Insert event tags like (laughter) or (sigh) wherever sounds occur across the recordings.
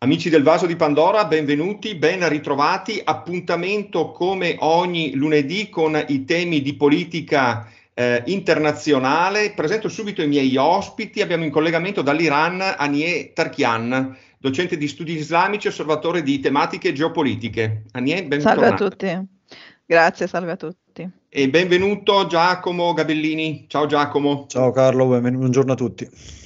Amici del Vaso di Pandora, benvenuti, ben ritrovati. Appuntamento come ogni lunedì con i temi di politica eh, internazionale. Presento subito i miei ospiti. Abbiamo in collegamento dall'Iran Anie Tarkian, docente di studi islamici e osservatore di tematiche geopolitiche. Anie, benvenuto. Salve a tutti. Grazie, salve a tutti. E benvenuto Giacomo Gabellini. Ciao Giacomo. Ciao Carlo, buongiorno a tutti.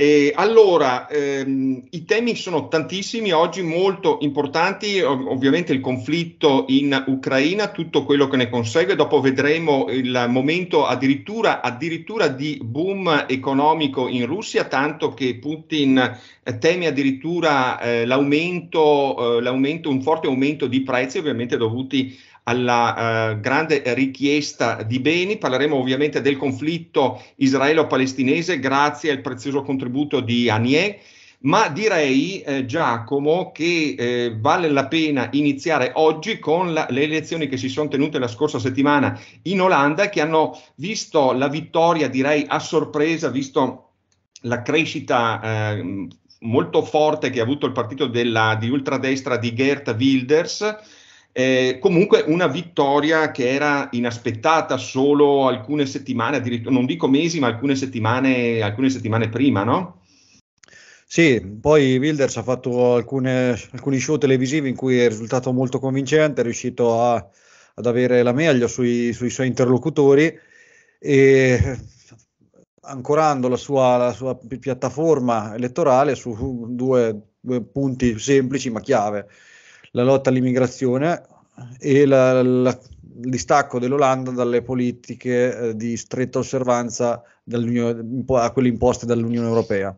E allora, ehm, i temi sono tantissimi, oggi molto importanti, ov- ovviamente il conflitto in Ucraina, tutto quello che ne consegue, dopo vedremo il momento addirittura, addirittura di boom economico in Russia, tanto che Putin eh, teme addirittura eh, l'aumento, eh, l'aumento, un forte aumento di prezzi ovviamente dovuti alla eh, grande richiesta di beni, parleremo ovviamente del conflitto israelo-palestinese grazie al prezioso contributo di Anier, ma direi eh, Giacomo che eh, vale la pena iniziare oggi con la, le elezioni che si sono tenute la scorsa settimana in Olanda che hanno visto la vittoria direi a sorpresa, visto la crescita ehm, molto forte che ha avuto il partito della, di ultradestra di Gert Wilders eh, comunque una vittoria che era inaspettata solo alcune settimane, addirittura non dico mesi, ma alcune settimane, alcune settimane prima, no? Sì, poi Wilders ha fatto alcune, alcuni show televisivi in cui è risultato molto convincente, è riuscito a, ad avere la meglio sui, sui, suoi interlocutori e ancorando la sua, la sua piattaforma elettorale su due, due punti semplici ma chiave la lotta all'immigrazione e la, la, il distacco dell'Olanda dalle politiche eh, di stretta osservanza a quelle imposte dall'Unione Europea.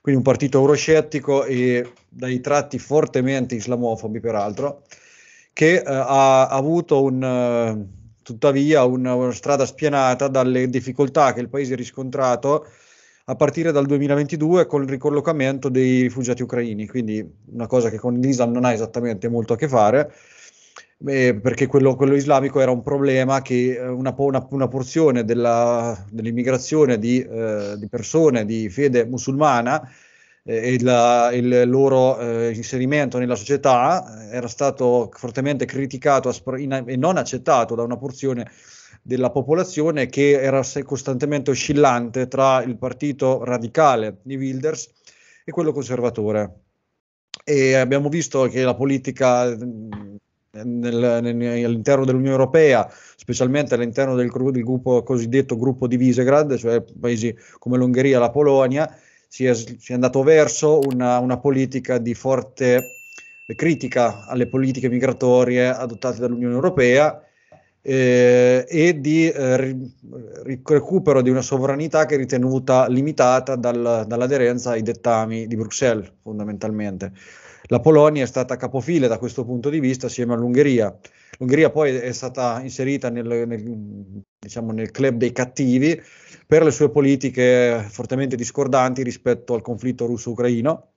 Quindi un partito euroscettico e dai tratti fortemente islamofobi, peraltro, che eh, ha avuto un, eh, tuttavia una, una strada spianata dalle difficoltà che il paese ha riscontrato a partire dal 2022 col ricollocamento dei rifugiati ucraini, quindi una cosa che con l'Islam non ha esattamente molto a che fare. Eh, perché quello, quello, islamico era un problema che eh, una, una, una porzione della, dell'immigrazione di, eh, di, persone di fede musulmana eh, e la, il loro eh, inserimento nella società era stato fortemente criticato e non accettato da una porzione della popolazione che era costantemente oscillante tra il partito radicale di Wilders e quello conservatore. E abbiamo visto che la politica mm, nel, nel, all'interno dell'Unione Europea, specialmente all'interno del, del gruppo, cosiddetto gruppo di Visegrad, cioè paesi come l'Ungheria e la Polonia, si è, si è andato verso una, una, politica di forte critica alle politiche migratorie adottate dall'Unione Europea eh, e di eh, recupero di una sovranità che è ritenuta limitata dal, dall'aderenza ai dettami di Bruxelles, fondamentalmente. La Polonia è stata capofile da questo punto di vista assieme all'Ungheria. L'Ungheria poi è stata inserita nel, nel, diciamo, nel club dei cattivi per le sue politiche fortemente discordanti rispetto al conflitto russo-ucraino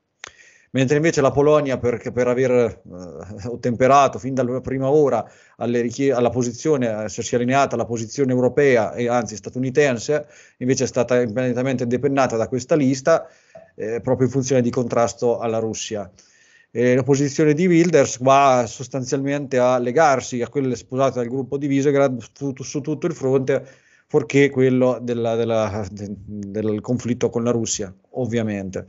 mentre invece la Polonia per, per aver eh, ottemperato fin dalla prima ora richie- alla posizione, essersi allineata alla posizione europea e anzi statunitense, invece è stata immediatamente depennata da questa lista eh, proprio in funzione di contrasto alla Russia. E la posizione di Wilders va sostanzialmente a legarsi a quelle sposate dal gruppo di Visegrad su, su tutto il fronte, fuorché quello della, della, de, del conflitto con la Russia, ovviamente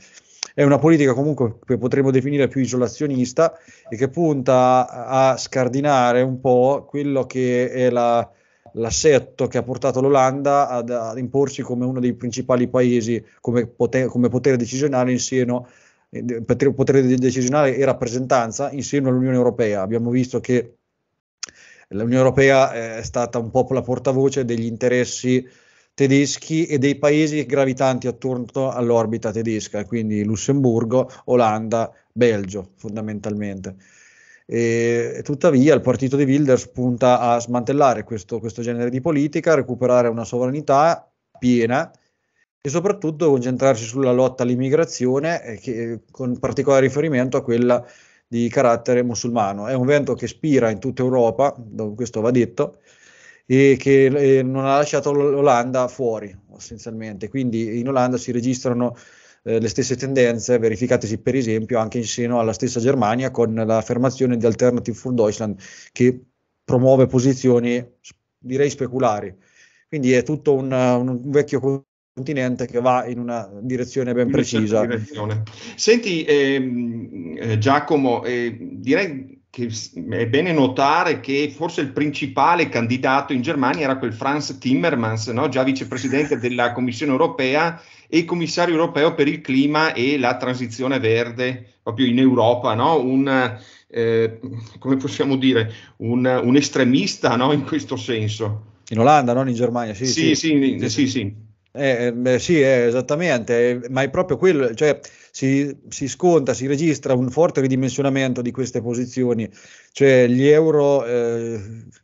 è una politica comunque che potremmo definire più isolazionista e che punta a scardinare un po' quello che è la, l'assetto che ha portato l'Olanda ad, ad, imporsi come uno dei principali paesi come, poter, come potere decisionale in seno eh, potere decisionale e rappresentanza insieme all'Unione Europea. Abbiamo visto che l'Unione Europea è stata un po' la portavoce degli interessi tedeschi e dei paesi gravitanti attorno all'orbita tedesca, quindi Lussemburgo, Olanda, Belgio fondamentalmente. E, tuttavia il partito di Wilders punta a smantellare questo, questo genere di politica, recuperare una sovranità piena e soprattutto concentrarsi sulla lotta all'immigrazione, eh, che, eh, con particolare riferimento a quella di carattere musulmano. È un vento che spira in tutta Europa, questo va detto, e che eh, non ha lasciato l'Olanda fuori essenzialmente. Quindi in Olanda si registrano eh, le stesse tendenze verificatesi per esempio anche in seno alla stessa Germania con l'affermazione di Alternative for Deutschland che promuove posizioni direi speculari. Quindi è tutto un, un vecchio continente che va in una direzione ben precisa. Direzione. Senti ehm, eh, Giacomo, eh, direi che è bene notare che forse il principale candidato in Germania era quel Franz Timmermans, no? già vicepresidente della Commissione europea e commissario europeo per il clima e la transizione verde proprio in Europa, no? un, eh, come possiamo dire, un, un estremista no? in questo senso. In Olanda, non in Germania, sì. Sì, sì, sì, sì. sì, sì. Eh, eh, beh, sì, eh, esattamente, ma è proprio quello, cioè si, si, sconta, si registra un forte ridimensionamento di queste posizioni, cioè gli euro, eh,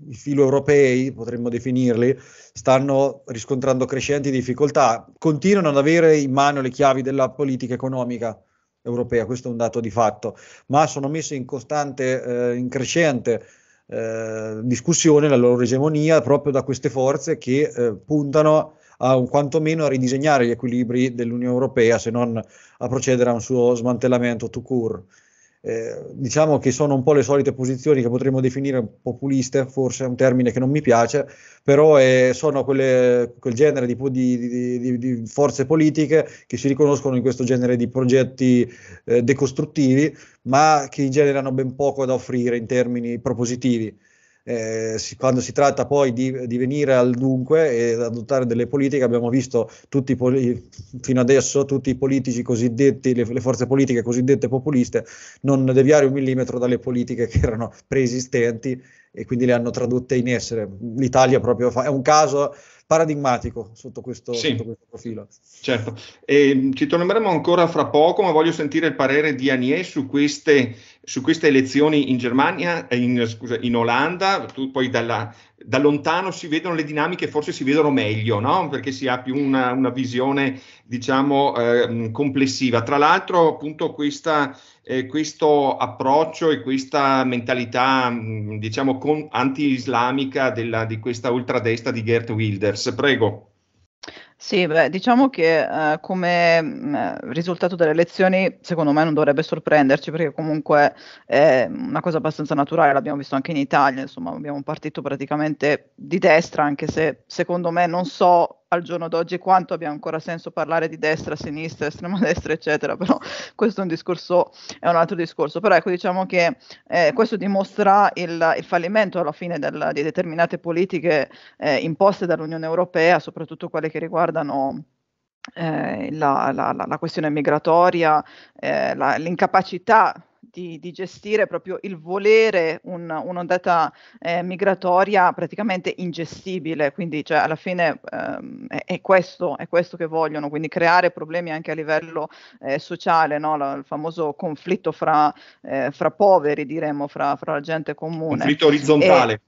i filo europei potremmo definirli, stanno riscontrando crescenti difficoltà, continuano ad avere in mano le chiavi della politica economica europea, questo è un dato di fatto, ma sono messe in costante, eh, in crescente eh, discussione la loro egemonia proprio da queste forze che puntano a un, quantomeno a ridisegnare gli equilibri dell'Unione Europea se non a procedere a un suo smantellamento to court. Eh, diciamo che sono un po' le solite posizioni che potremmo definire populiste, forse è un termine che non mi piace, però è, eh, sono quelle, quel genere di, di, di, di, forze politiche che si riconoscono in questo genere di progetti eh, decostruttivi, ma che in genere hanno ben poco da offrire in termini propositivi eh, si, quando si tratta poi di, di, venire al dunque e adottare delle politiche, abbiamo visto tutti poli- fino adesso tutti i politici cosiddetti, le, le, forze politiche cosiddette populiste, non deviare un millimetro dalle politiche che erano preesistenti e quindi le hanno tradotte in essere. L'Italia proprio fa- è un caso paradigmatico sotto questo, sì, sotto questo profilo. Certo, e, ehm, ci torneremo ancora fra poco, ma voglio sentire il parere di Anier su queste su queste elezioni in Germania, eh, in, scusa, in Olanda, tu poi dalla, da lontano si vedono le dinamiche, forse si vedono meglio, no? perché si ha più una, una visione diciamo, eh, complessiva. Tra l'altro appunto questa, eh, questo approccio e questa mentalità diciamo, con, anti-islamica della, di questa ultradestra di Gert Wilders. Prego. Sì, beh, diciamo che eh, come mh, mm, eh, risultato delle elezioni, secondo me non dovrebbe sorprenderci, perché comunque è una cosa abbastanza naturale, l'abbiamo visto anche in Italia, insomma, abbiamo un partito praticamente di destra, anche se secondo me non so al giorno d'oggi quanto abbia ancora senso parlare di destra, sinistra, estrema (laughs) destra, eccetera, però questo è un discorso, è un altro discorso, però ecco diciamo che eh, questo dimostra il, il, fallimento alla fine del, di determinate politiche eh, imposte dall'Unione Europea, soprattutto quelle che riguardano... Eh, la, la, la, la, questione migratoria, eh, l'incapacità di, di, gestire proprio il volere un, un'ondata eh, migratoria praticamente ingestibile, quindi cioè, alla fine ehm, è, è, questo, è, questo, che vogliono, quindi creare problemi anche a livello eh, sociale, no? La, il famoso conflitto fra, eh, fra poveri, diremmo, fra, fra, la gente comune. Conflitto orizzontale. E,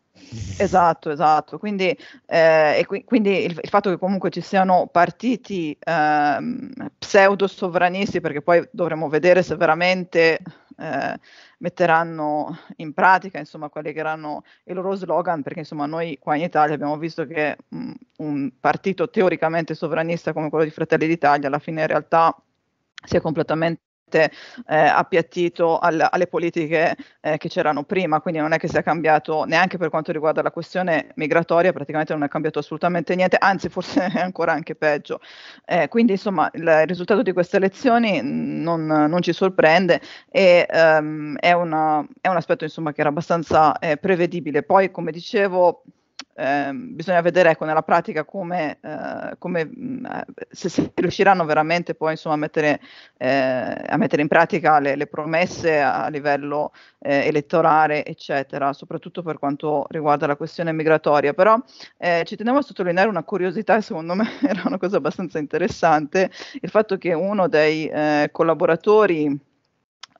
Esatto, esatto. Quindi, eh, qui, quindi il, il, fatto che comunque ci siano partiti eh, pseudo sovranisti, perché poi dovremo vedere se veramente eh, metteranno in pratica, insomma, quali saranno i loro slogan, perché insomma noi qua in Italia abbiamo visto che mh, mm, un partito teoricamente sovranista come quello di Fratelli d'Italia alla fine in realtà si è completamente eh, appiattito al, alle politiche eh, che c'erano prima, quindi non è che sia cambiato neanche per quanto riguarda la questione migratoria, praticamente non è cambiato assolutamente niente, anzi (laughs) forse è ancora anche peggio. Eh, quindi insomma il, risultato di queste elezioni non, non ci sorprende e ehm, è, una, è, un aspetto insomma, che era abbastanza eh, prevedibile. Poi come dicevo Ehm, bisogna vedere ecco, nella pratica come, eh, come mm, eh, se si riusciranno veramente poi insomma, a, mettere, eh, a mettere in pratica le, le promesse a, a livello eh, elettorale, eccetera, soprattutto per quanto riguarda la questione migratoria. Però eh, ci tenevo a sottolineare una curiosità, (laughs) secondo me era una cosa abbastanza interessante, il fatto che uno dei collaboratori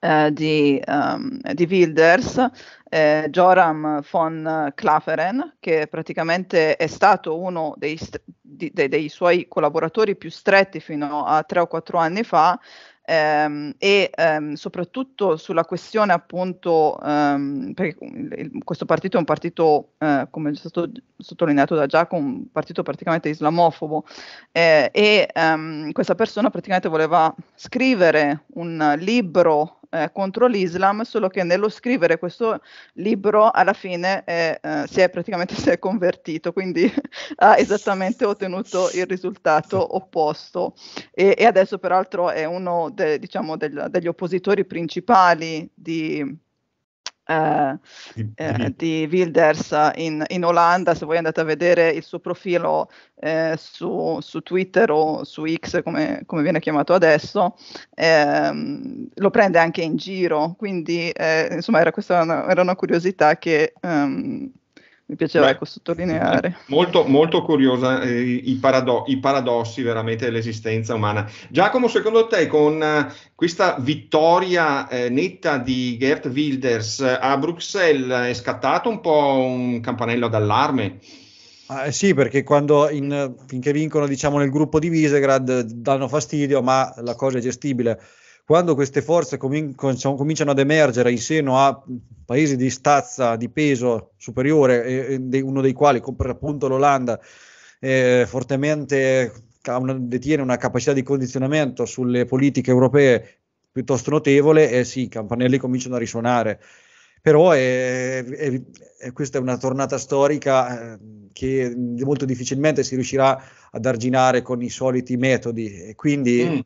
eh, di, um, di, Wilders, eh, Joram von Klaferen, che praticamente è stato uno dei, st- di, de- dei, suoi collaboratori più stretti fino a tre o quattro anni fa, ehm, e ehm, soprattutto sulla questione appunto, ehm, perché il, questo partito è un partito, eh, come è stato sottolineato da Giacomo, un partito praticamente islamofobo, eh, e ehm, questa persona praticamente voleva scrivere un libro eh, contro l'Islam, solo che nello scrivere questo libro alla fine eh, eh, si è praticamente (laughs) si è convertito, quindi (laughs) ha esattamente ottenuto il risultato opposto e, e adesso peraltro è uno de, diciamo, del, degli oppositori principali di, eh, di Wilders in, in, Olanda. Se voi andate a vedere il suo profilo eh, su, su, Twitter o su X, come, come viene chiamato adesso, ehm, lo prende anche in giro. Quindi, eh, insomma, era, questa una, era una curiosità che. Um, mi piaceva Beh, ecco, sottolineare. (laughs) Molto, molto curiosa eh, i, parado- i, paradossi veramente dell'esistenza umana. Giacomo, secondo te con eh, questa vittoria eh, netta di Gert Wilders eh, a Bruxelles è scattato un po' un campanello d'allarme? Ah, eh, sì, perché quando in, eh, finché vincono diciamo, nel gruppo di Visegrad danno fastidio, ma la cosa è gestibile quando queste forze comin- cominciano ad emergere in seno a paesi di stazza, di peso superiore, e, e uno dei quali, come per appunto l'Olanda, eh, fortemente una, detiene una capacità di condizionamento sulle politiche europee piuttosto notevole, e sì, i campanelli cominciano a risuonare. Però è, è, è, questa è una tornata storica eh, che molto difficilmente si riuscirà ad arginare con i soliti metodi, quindi... Mm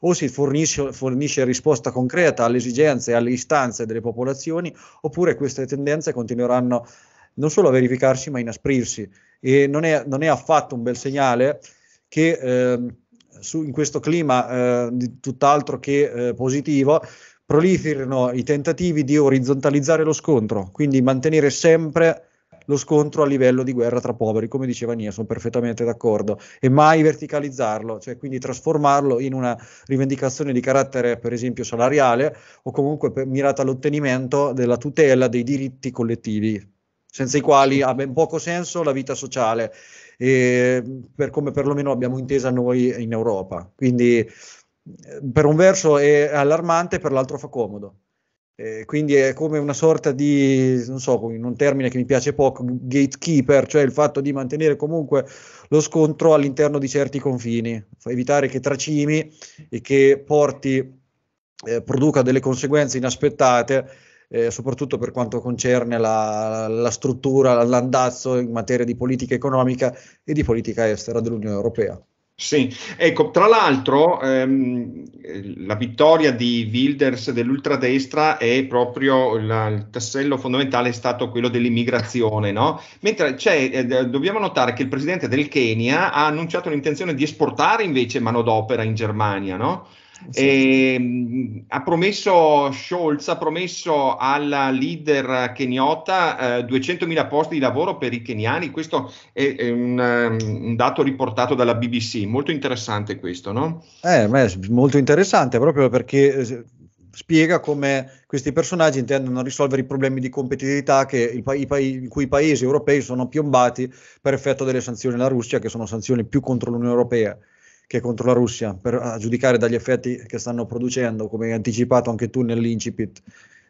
o si fornisce, fornisce risposta concreta alle esigenze e alle istanze delle popolazioni, oppure queste tendenze continueranno non solo a verificarsi, ma a inasprirsi. E non è, non è, affatto un bel segnale che eh, su, in questo clima eh, tutt'altro che eh, positivo proliferino i tentativi di orizzontalizzare lo scontro, quindi mantenere sempre lo scontro a livello di guerra tra poveri, come diceva Nia, sono perfettamente d'accordo, e mai verticalizzarlo, cioè quindi trasformarlo in una rivendicazione di carattere, per esempio, salariale o comunque per, mirata all'ottenimento della tutela dei diritti collettivi, senza i quali ha ben poco senso la vita sociale, per come perlomeno abbiamo intesa noi in Europa. Quindi eh, per un verso è allarmante, per l'altro fa comodo. Eh, quindi è come una sorta di, non so, in un termine che mi piace poco, gatekeeper, cioè il fatto di mantenere comunque lo scontro all'interno di certi confini, evitare che tracimi e che porti, eh, produca delle conseguenze inaspettate, eh, soprattutto per quanto concerne la, la struttura, l'andazzo in materia di politica economica e di politica estera dell'Unione Europea. Sì, ecco, tra l'altro ehm, la vittoria di Wilders dell'ultradestra è proprio la, il tassello fondamentale è stato quello dell'immigrazione, no? Mentre eh, dobbiamo notare che il presidente del Kenya ha annunciato l'intenzione di esportare invece manodopera in Germania, no? Sì. E, ehm, ha promesso Scholz, ha promesso alla leader keniota eh, 200.000 posti di lavoro per i keniani. Questo è, è un, um, un, dato riportato dalla BBC. Molto interessante questo, no? Eh, beh, molto interessante proprio perché eh, spiega come questi personaggi intendono risolvere i problemi di competitività pa- pa- in cui i paesi europei sono piombati per effetto delle sanzioni alla Russia, che sono sanzioni più contro l'Unione Europea che contro la Russia, per, giudicare dagli effetti che stanno producendo, come hai anticipato anche tu nell'incipit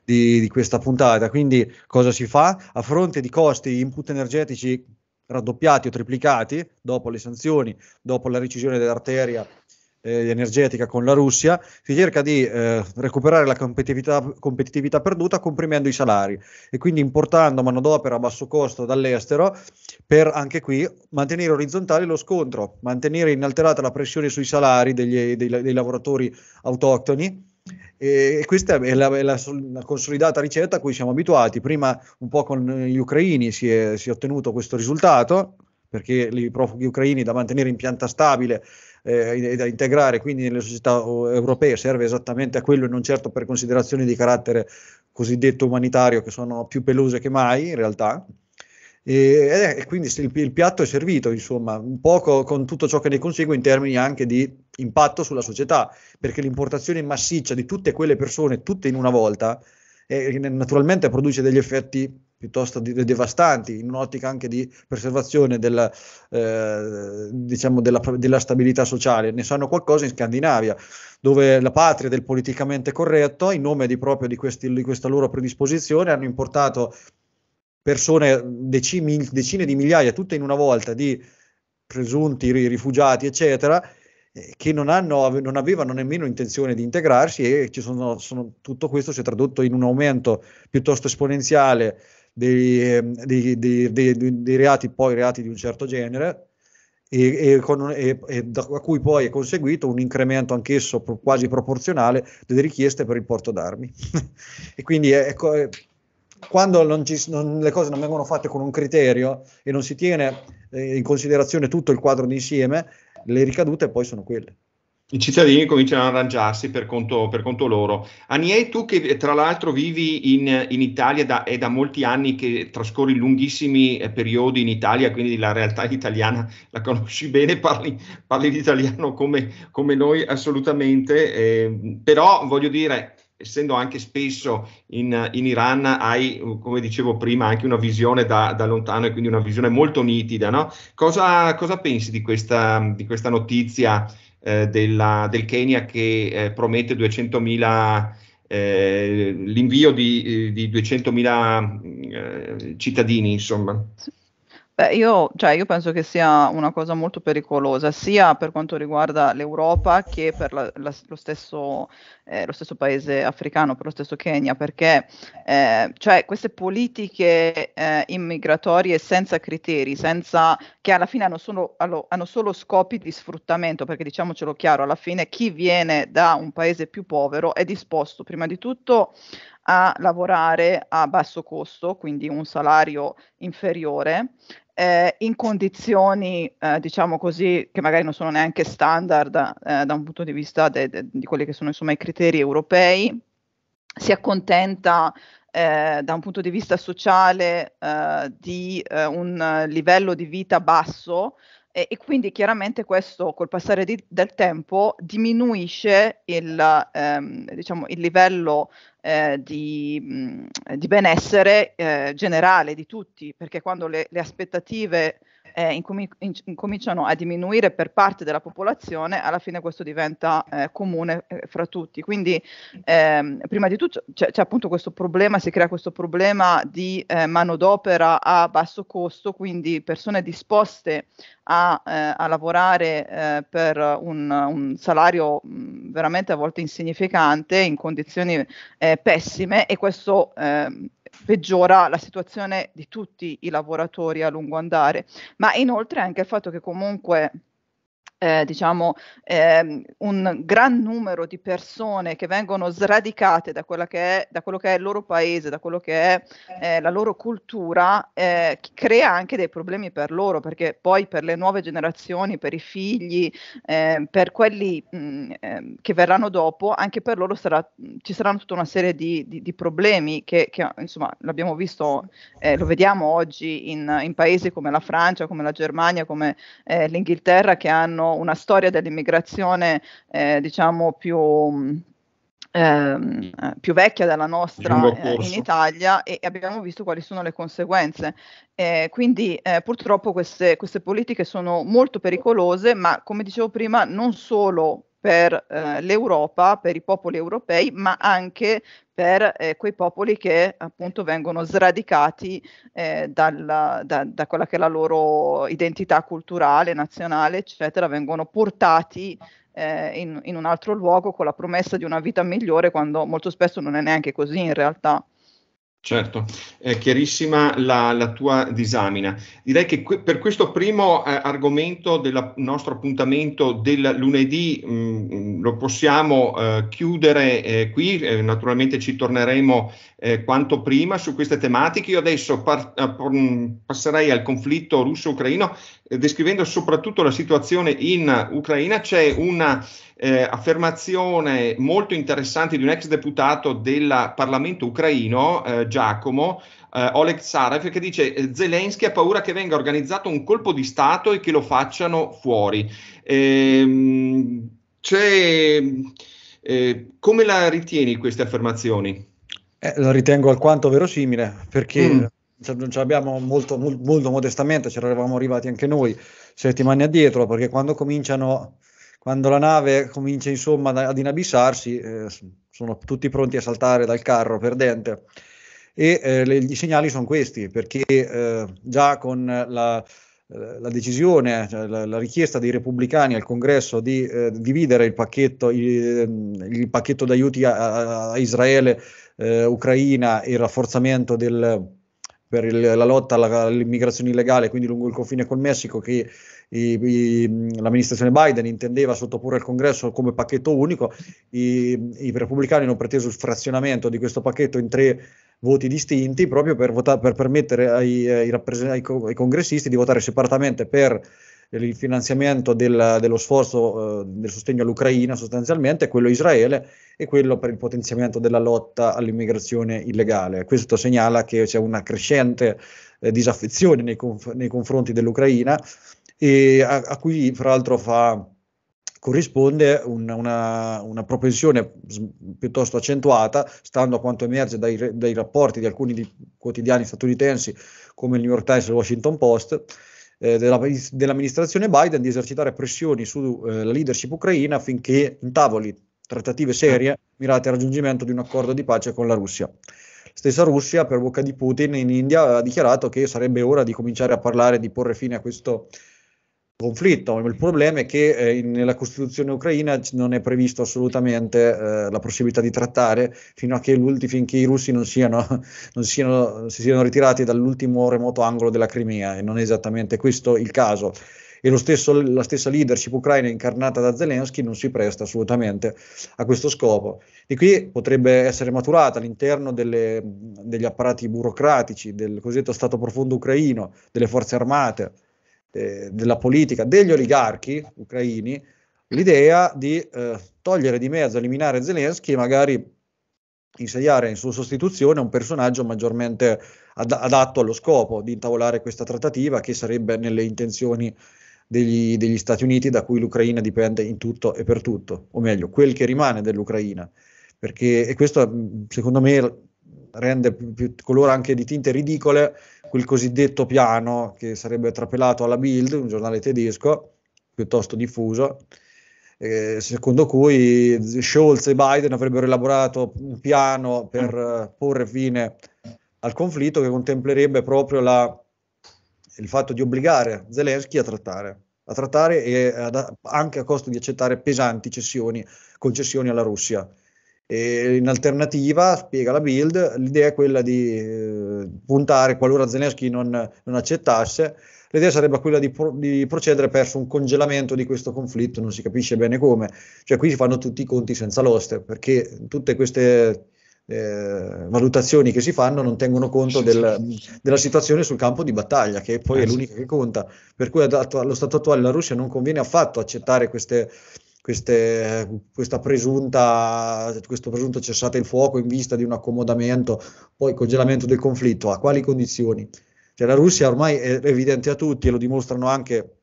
di, di questa puntata. Quindi cosa si fa? A fronte di costi input energetici raddoppiati o triplicati dopo le sanzioni, dopo la recisione dell'arteria eh, energetica con la Russia, si cerca di eh, recuperare la competitività, competitività, perduta comprimendo i salari e quindi importando manodopera a basso costo dall'estero per anche qui mantenere orizzontale lo scontro, mantenere inalterata la pressione sui salari degli, dei, dei lavoratori autoctoni. E questa è la, la, la, consolidata ricetta a cui siamo abituati. Prima, un po' con gli ucraini, si è, si è ottenuto questo risultato, perché i profughi ucraini da mantenere in pianta stabile eh, e da integrare quindi nelle società europee serve esattamente a quello e non certo per considerazioni di carattere cosiddetto umanitario che sono più pelose che mai in realtà. E, e, quindi il, il, piatto è servito, insomma, un poco con tutto ciò che ne consegue in termini anche di impatto sulla società, perché l'importazione massiccia di tutte quelle persone, tutte in una volta, eh, naturalmente produce degli effetti piuttosto di, devastanti, in un'ottica anche di preservazione della, eh, diciamo della, della, stabilità sociale. Ne sanno qualcosa in Scandinavia, dove la patria del politicamente corretto, in nome di proprio di, questi, di questa loro predisposizione, hanno importato persone, decine, decine di migliaia, tutte in una volta, di presunti rifugiati, eccetera, eh, che non, hanno, non avevano nemmeno intenzione di integrarsi e sono, sono, tutto questo si è tradotto in un aumento piuttosto esponenziale Ehm, dei, dei, dei, dei reati, poi reati di un certo genere, e, e, con, e, e, da cui poi è conseguito un incremento anch'esso pro, quasi proporzionale delle richieste per il porto d'armi. (laughs) e quindi è, è, quando non ci, non, le cose non vengono fatte con un criterio e non si tiene eh, in considerazione tutto il quadro d'insieme, le ricadute poi sono quelle i cittadini cominciano ad arrangiarsi per conto, per conto loro. Aniei, tu che tra l'altro vivi in, in Italia da, è da molti anni che trascorri lunghissimi eh, periodi in Italia, quindi la realtà (laughs) italiana la conosci bene, parli, parli l'italiano come, come, noi assolutamente, eh, però voglio dire, essendo anche spesso in, in, Iran, hai, come dicevo prima, anche una visione da, da lontano e quindi una visione molto nitida. No? Cosa, cosa pensi di questa, di questa notizia eh, della, del Kenya che eh, promette 200.000, eh, l'invio di, eh, di 200.000 mm, eh, cittadini, insomma. Beh, io, cioè, io, penso che sia una cosa molto pericolosa, sia per quanto riguarda l'Europa che per la, la, lo, stesso, eh, lo, stesso, paese africano, per lo stesso Kenya, perché eh, cioè, queste politiche eh, immigratorie senza criteri, senza, che alla fine hanno solo, hanno solo scopi di sfruttamento, perché diciamocelo chiaro, alla fine chi viene da un paese più povero è disposto prima di tutto a lavorare a basso costo, quindi un salario inferiore, eh, in condizioni, eh, diciamo così, che magari non sono neanche standard eh, da un punto di vista de, de, di quelli che sono insomma, i criteri europei, si accontenta eh, da un punto di vista sociale eh, di eh, un livello di vita basso e, e quindi chiaramente questo col passare di, del tempo diminuisce il, ehm, diciamo, il livello eh, di, mh, mm, di, benessere eh, generale di tutti, perché quando le, le aspettative eh, incomin- incominciano a diminuire per parte della popolazione, alla fine questo diventa eh, comune eh, fra tutti. Quindi ehm, prima di tutto c'è, c'è, appunto questo problema, si crea questo problema di eh, manodopera a basso costo, quindi persone disposte a, eh, a lavorare eh, per un, un salario mh, veramente a volte insignificante, in condizioni pessime e questo ehm, peggiora la situazione di tutti i lavoratori a lungo andare, ma inoltre anche il fatto che comunque eh, diciamo, ehm, un gran numero di persone che vengono sradicate da, che è, da, quello che è il loro paese, da quello che è eh, la loro cultura, eh, crea anche dei problemi per loro, perché poi per le nuove generazioni, per i figli, ehm, per quelli mh, mm, ehm, che verranno dopo, anche per loro sarà, mm, ci saranno tutta una serie di, di, di problemi che, che, insomma, l'abbiamo visto, eh, lo vediamo oggi in, in, paesi come la Francia, come la Germania, come eh, l'Inghilterra, che hanno una storia dell'immigrazione eh, diciamo più, mm, ehm, più vecchia della nostra eh, in Italia e abbiamo visto quali sono le conseguenze. Eh, quindi eh, purtroppo queste, queste, politiche sono molto pericolose, ma come dicevo prima, non solo per eh, l'Europa, per i popoli europei, ma anche per eh, quei popoli che appunto vengono sradicati eh, dalla, da, da, quella che è la loro identità culturale, nazionale, eccetera, vengono portati eh, in, in un altro luogo con la promessa di una vita migliore, quando molto spesso non è neanche così in realtà. Certo, è chiarissima la, la tua disamina. Direi che que- per questo primo eh, argomento del nostro appuntamento del lunedì mh, mm, lo possiamo eh, chiudere eh, qui, eh, naturalmente ci torneremo eh, quanto prima su queste tematiche. Io adesso par- eh, mm, passerei al conflitto russo-ucraino descrivendo soprattutto la situazione in Ucraina. C'è una eh, affermazione molto interessante di un ex deputato del Parlamento ucraino, eh, Giacomo, eh, Oleg Sarev, che dice eh, Zelensky ha paura che venga organizzato un colpo di Stato e che lo facciano fuori. Ehm, eh, come la ritieni queste affermazioni? Eh, la ritengo alquanto verosimile perché mm non ce l'abbiamo molto, molto, molto modestamente, ce l'eravamo arrivati anche noi settimane addietro, perché quando cominciano quando la nave comincia insomma ad inabissarsi, eh, sono tutti pronti a saltare dal carro perdente. E eh, le, gli segnali sono questi, perché eh, già con la, eh, la decisione, cioè la, la, richiesta dei repubblicani al congresso di eh, dividere il pacchetto, il, ehm, il pacchetto d'aiuti a, a Israele, eh, Ucraina e il rafforzamento del, per il, la lotta alla, all'immigrazione illegale, quindi lungo il confine col Messico, che i, i, l'amministrazione Biden intendeva sottoporre al congresso come pacchetto unico, i, i repubblicani hanno preteso il frazionamento di questo pacchetto in tre voti distinti proprio per, vota- per permettere ai, ai, rappresen- ai, co- ai, congressisti di votare separatamente per il finanziamento del, dello sforzo eh, del sostegno all'Ucraina sostanzialmente, quello Israele e quello per il potenziamento della lotta all'immigrazione illegale. Questo segnala che c'è una crescente eh, disaffezione nei, conf- nei confronti dell'Ucraina e a, a cui fra l'altro fa corrisponde una, una, una, propensione piuttosto accentuata, stando a quanto emerge dai, dai rapporti di alcuni di quotidiani statunitensi come il New York Times e il Washington Post, eh, della, dell'amministrazione Biden di esercitare pressioni sulla eh, leadership ucraina affinché intavoli trattative serie mirate al raggiungimento di un accordo di pace con la Russia. Stessa Russia, per bocca di Putin in India, ha dichiarato che sarebbe ora di cominciare a parlare di porre fine a questo conflitto. Il problema è che eh, nella Costituzione ucraina non è previsto assolutamente eh, la possibilità di trattare fino a che, finché i russi non, siano, (laughs) non siano, si siano ritirati dall'ultimo remoto angolo della Crimea e non è esattamente questo il caso. E stesso, la stessa leadership ucraina incarnata da Zelensky non si presta assolutamente a questo scopo. Di qui potrebbe essere maturata all'interno delle, degli apparati burocratici del cosiddetto Stato profondo ucraino, delle forze armate, eh, della politica, degli oligarchi ucraini, l'idea di eh, togliere di mezzo, eliminare Zelensky e magari insediare in sua sostituzione un personaggio maggiormente ad- adatto allo scopo di intavolare questa trattativa che sarebbe nelle intenzioni degli, degli, Stati Uniti da cui l'Ucraina dipende in tutto e per tutto, o meglio, quel che rimane dell'Ucraina. Perché, e questo secondo me rende più, più coloro anche di tinte ridicole quel cosiddetto piano che sarebbe trapelato alla Bild, un giornale tedesco piuttosto diffuso, eh, secondo cui Scholz e Biden avrebbero elaborato un piano per mm. eh, porre fine al conflitto che contemplerebbe proprio la, il fatto di obbligare Zelensky a trattare, a trattare e ad, anche a costo di accettare pesanti cessioni, concessioni alla Russia. E in alternativa, spiega la build, l'idea è quella di eh, puntare, qualora Zelensky non, non, accettasse, l'idea sarebbe quella di, pro- di, procedere verso un congelamento di questo conflitto, non si capisce bene come, cioè qui si fanno tutti i conti senza l'oste, perché tutte queste eh, valutazioni che si fanno non tengono conto del, della situazione sul campo di battaglia, che poi è eh, l'unica che conta, per cui allo stato attuale la Russia non conviene affatto accettare queste queste, questa presunta, questo presunto cessate il fuoco in vista di un accomodamento, poi congelamento del conflitto, a quali condizioni? Cioè, la Russia ormai è evidente a tutti e lo dimostrano anche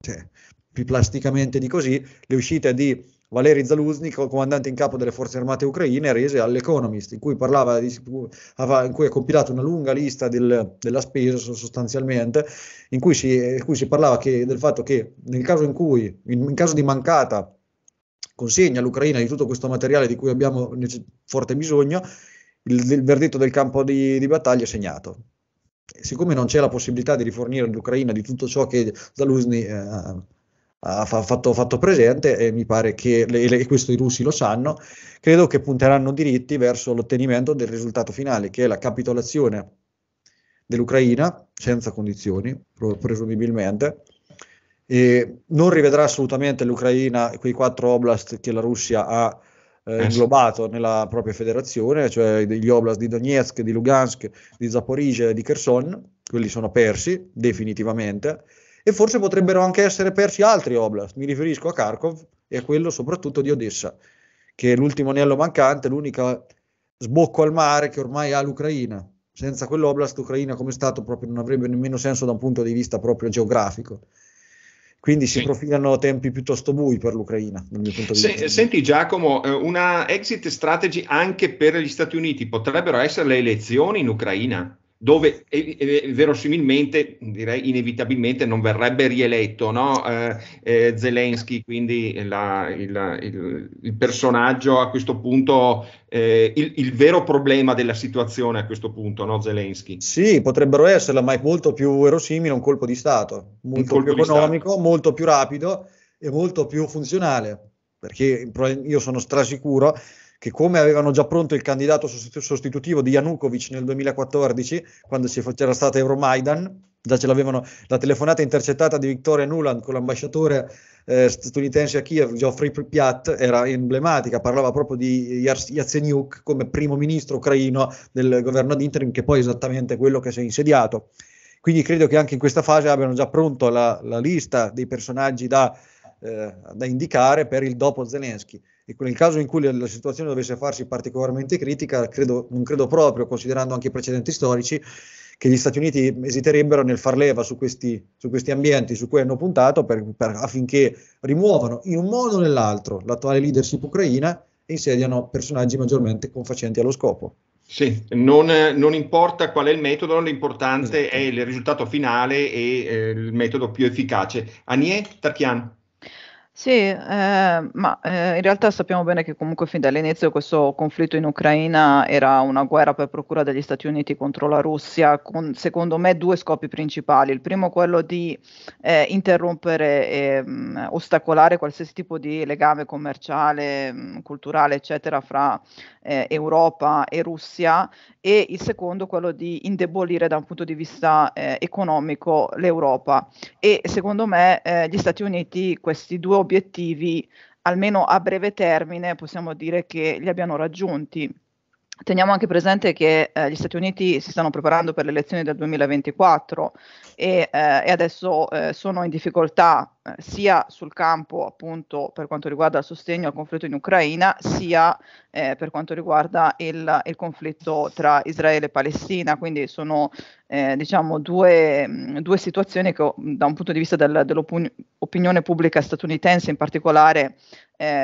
cioè, più plasticamente di così le uscite di Valery Zaluzny, comandante in capo delle forze armate ucraine, rese all'Economist, in cui, parlava di, in cui ha compilato una lunga lista del, della spesa sostanzialmente, in cui si, in cui si parlava che, del fatto che nel caso in cui, in, in caso di mancata consegna all'Ucraina di tutto questo materiale di cui abbiamo forte bisogno, il, il verdetto del campo di, di battaglia è segnato. siccome non c'è la possibilità di rifornire all'Ucraina di tutto ciò che Zaluzny eh, ha fatto, fatto, presente, e mi pare che, e questo i russi lo sanno, credo che punteranno diritti verso l'ottenimento del risultato finale, che è la capitolazione dell'Ucraina senza condizioni, presumibilmente, e non rivedrà assolutamente l'Ucraina quei quattro oblast che la Russia ha eh, eh inglobato nella propria federazione, cioè gli oblast di Donetsk, di Lugansk, di Zaporizhia e di Kherson, quelli sono persi definitivamente, e forse potrebbero anche essere persi altri oblast, mi riferisco a Kharkov e a quello soprattutto di Odessa, che è l'ultimo anello mancante, l'unica sbocco al mare che ormai ha l'Ucraina. Senza quell'oblast l'Ucraina come Stato proprio non avrebbe nemmeno senso da un punto di vista proprio geografico. Quindi si sì. profilano tempi piuttosto bui per l'Ucraina, dal mio punto di Se, Senti Giacomo, eh, una exit strategy anche per gli Stati Uniti potrebbero essere le elezioni in Ucraina? dove verosimilmente, direi inevitabilmente, non verrebbe rieletto no? eh, eh, Zelensky, quindi la, il, il, il, personaggio a questo punto, eh, il, il, vero problema della situazione a questo punto, no? Zelensky. Sì, potrebbero esserla, ma è molto più verosimile un colpo di Stato, molto più economico, molto più rapido e molto più funzionale, perché io sono strasicuro che come avevano già pronto il candidato sostitutivo di Yanukovych nel 2014, quando c'era stata Euromaidan, già ce l'avevano la telefonata intercettata di Victoria Nuland con l'ambasciatore eh, statunitense a Kiev, Geoffrey Pripyat, era emblematica, parlava proprio di Yatsenyuk come primo ministro ucraino del governo ad interim, che poi è esattamente quello che si è insediato. Quindi credo che anche in questa fase abbiano già pronto la, la lista dei personaggi da, eh, da indicare per il dopo Zelensky e nel caso in cui la situazione dovesse farsi particolarmente critica, credo, non credo proprio, considerando anche i precedenti storici, che gli Stati Uniti esiterebbero nel far leva su questi, su questi ambienti su cui hanno puntato per, per, affinché rimuovano in un modo o nell'altro l'attuale leadership ucraina e insediano personaggi maggiormente confacenti allo scopo. Sì, non, non, importa qual è il metodo, l'importante esatto. è il risultato finale e eh, il metodo più efficace. Anie Tarkian. Sì, eh, ma eh, in realtà sappiamo bene che comunque fin dall'inizio questo conflitto in Ucraina era una guerra per procura degli Stati Uniti contro la Russia, con secondo me due scopi principali. Il primo quello di eh, interrompere e ehm, mh, ostacolare qualsiasi tipo di legame commerciale, mh, mm, culturale, eccetera, fra eh, Europa e Russia e il secondo quello di indebolire da un punto di vista eh, economico l'Europa. E secondo me eh, gli Stati Uniti questi due obiettivi, almeno a breve termine, possiamo dire che li abbiano raggiunti Teniamo anche presente che eh, gli Stati Uniti si stanno preparando per le elezioni del 2024 e, eh, e adesso eh, sono in difficoltà eh, sia sul campo appunto per quanto riguarda il sostegno al conflitto in Ucraina sia eh, per quanto riguarda il, il, conflitto tra Israele e Palestina, quindi sono eh, diciamo due, due, situazioni che da un punto di vista del, dell'opinione pubblica statunitense in particolare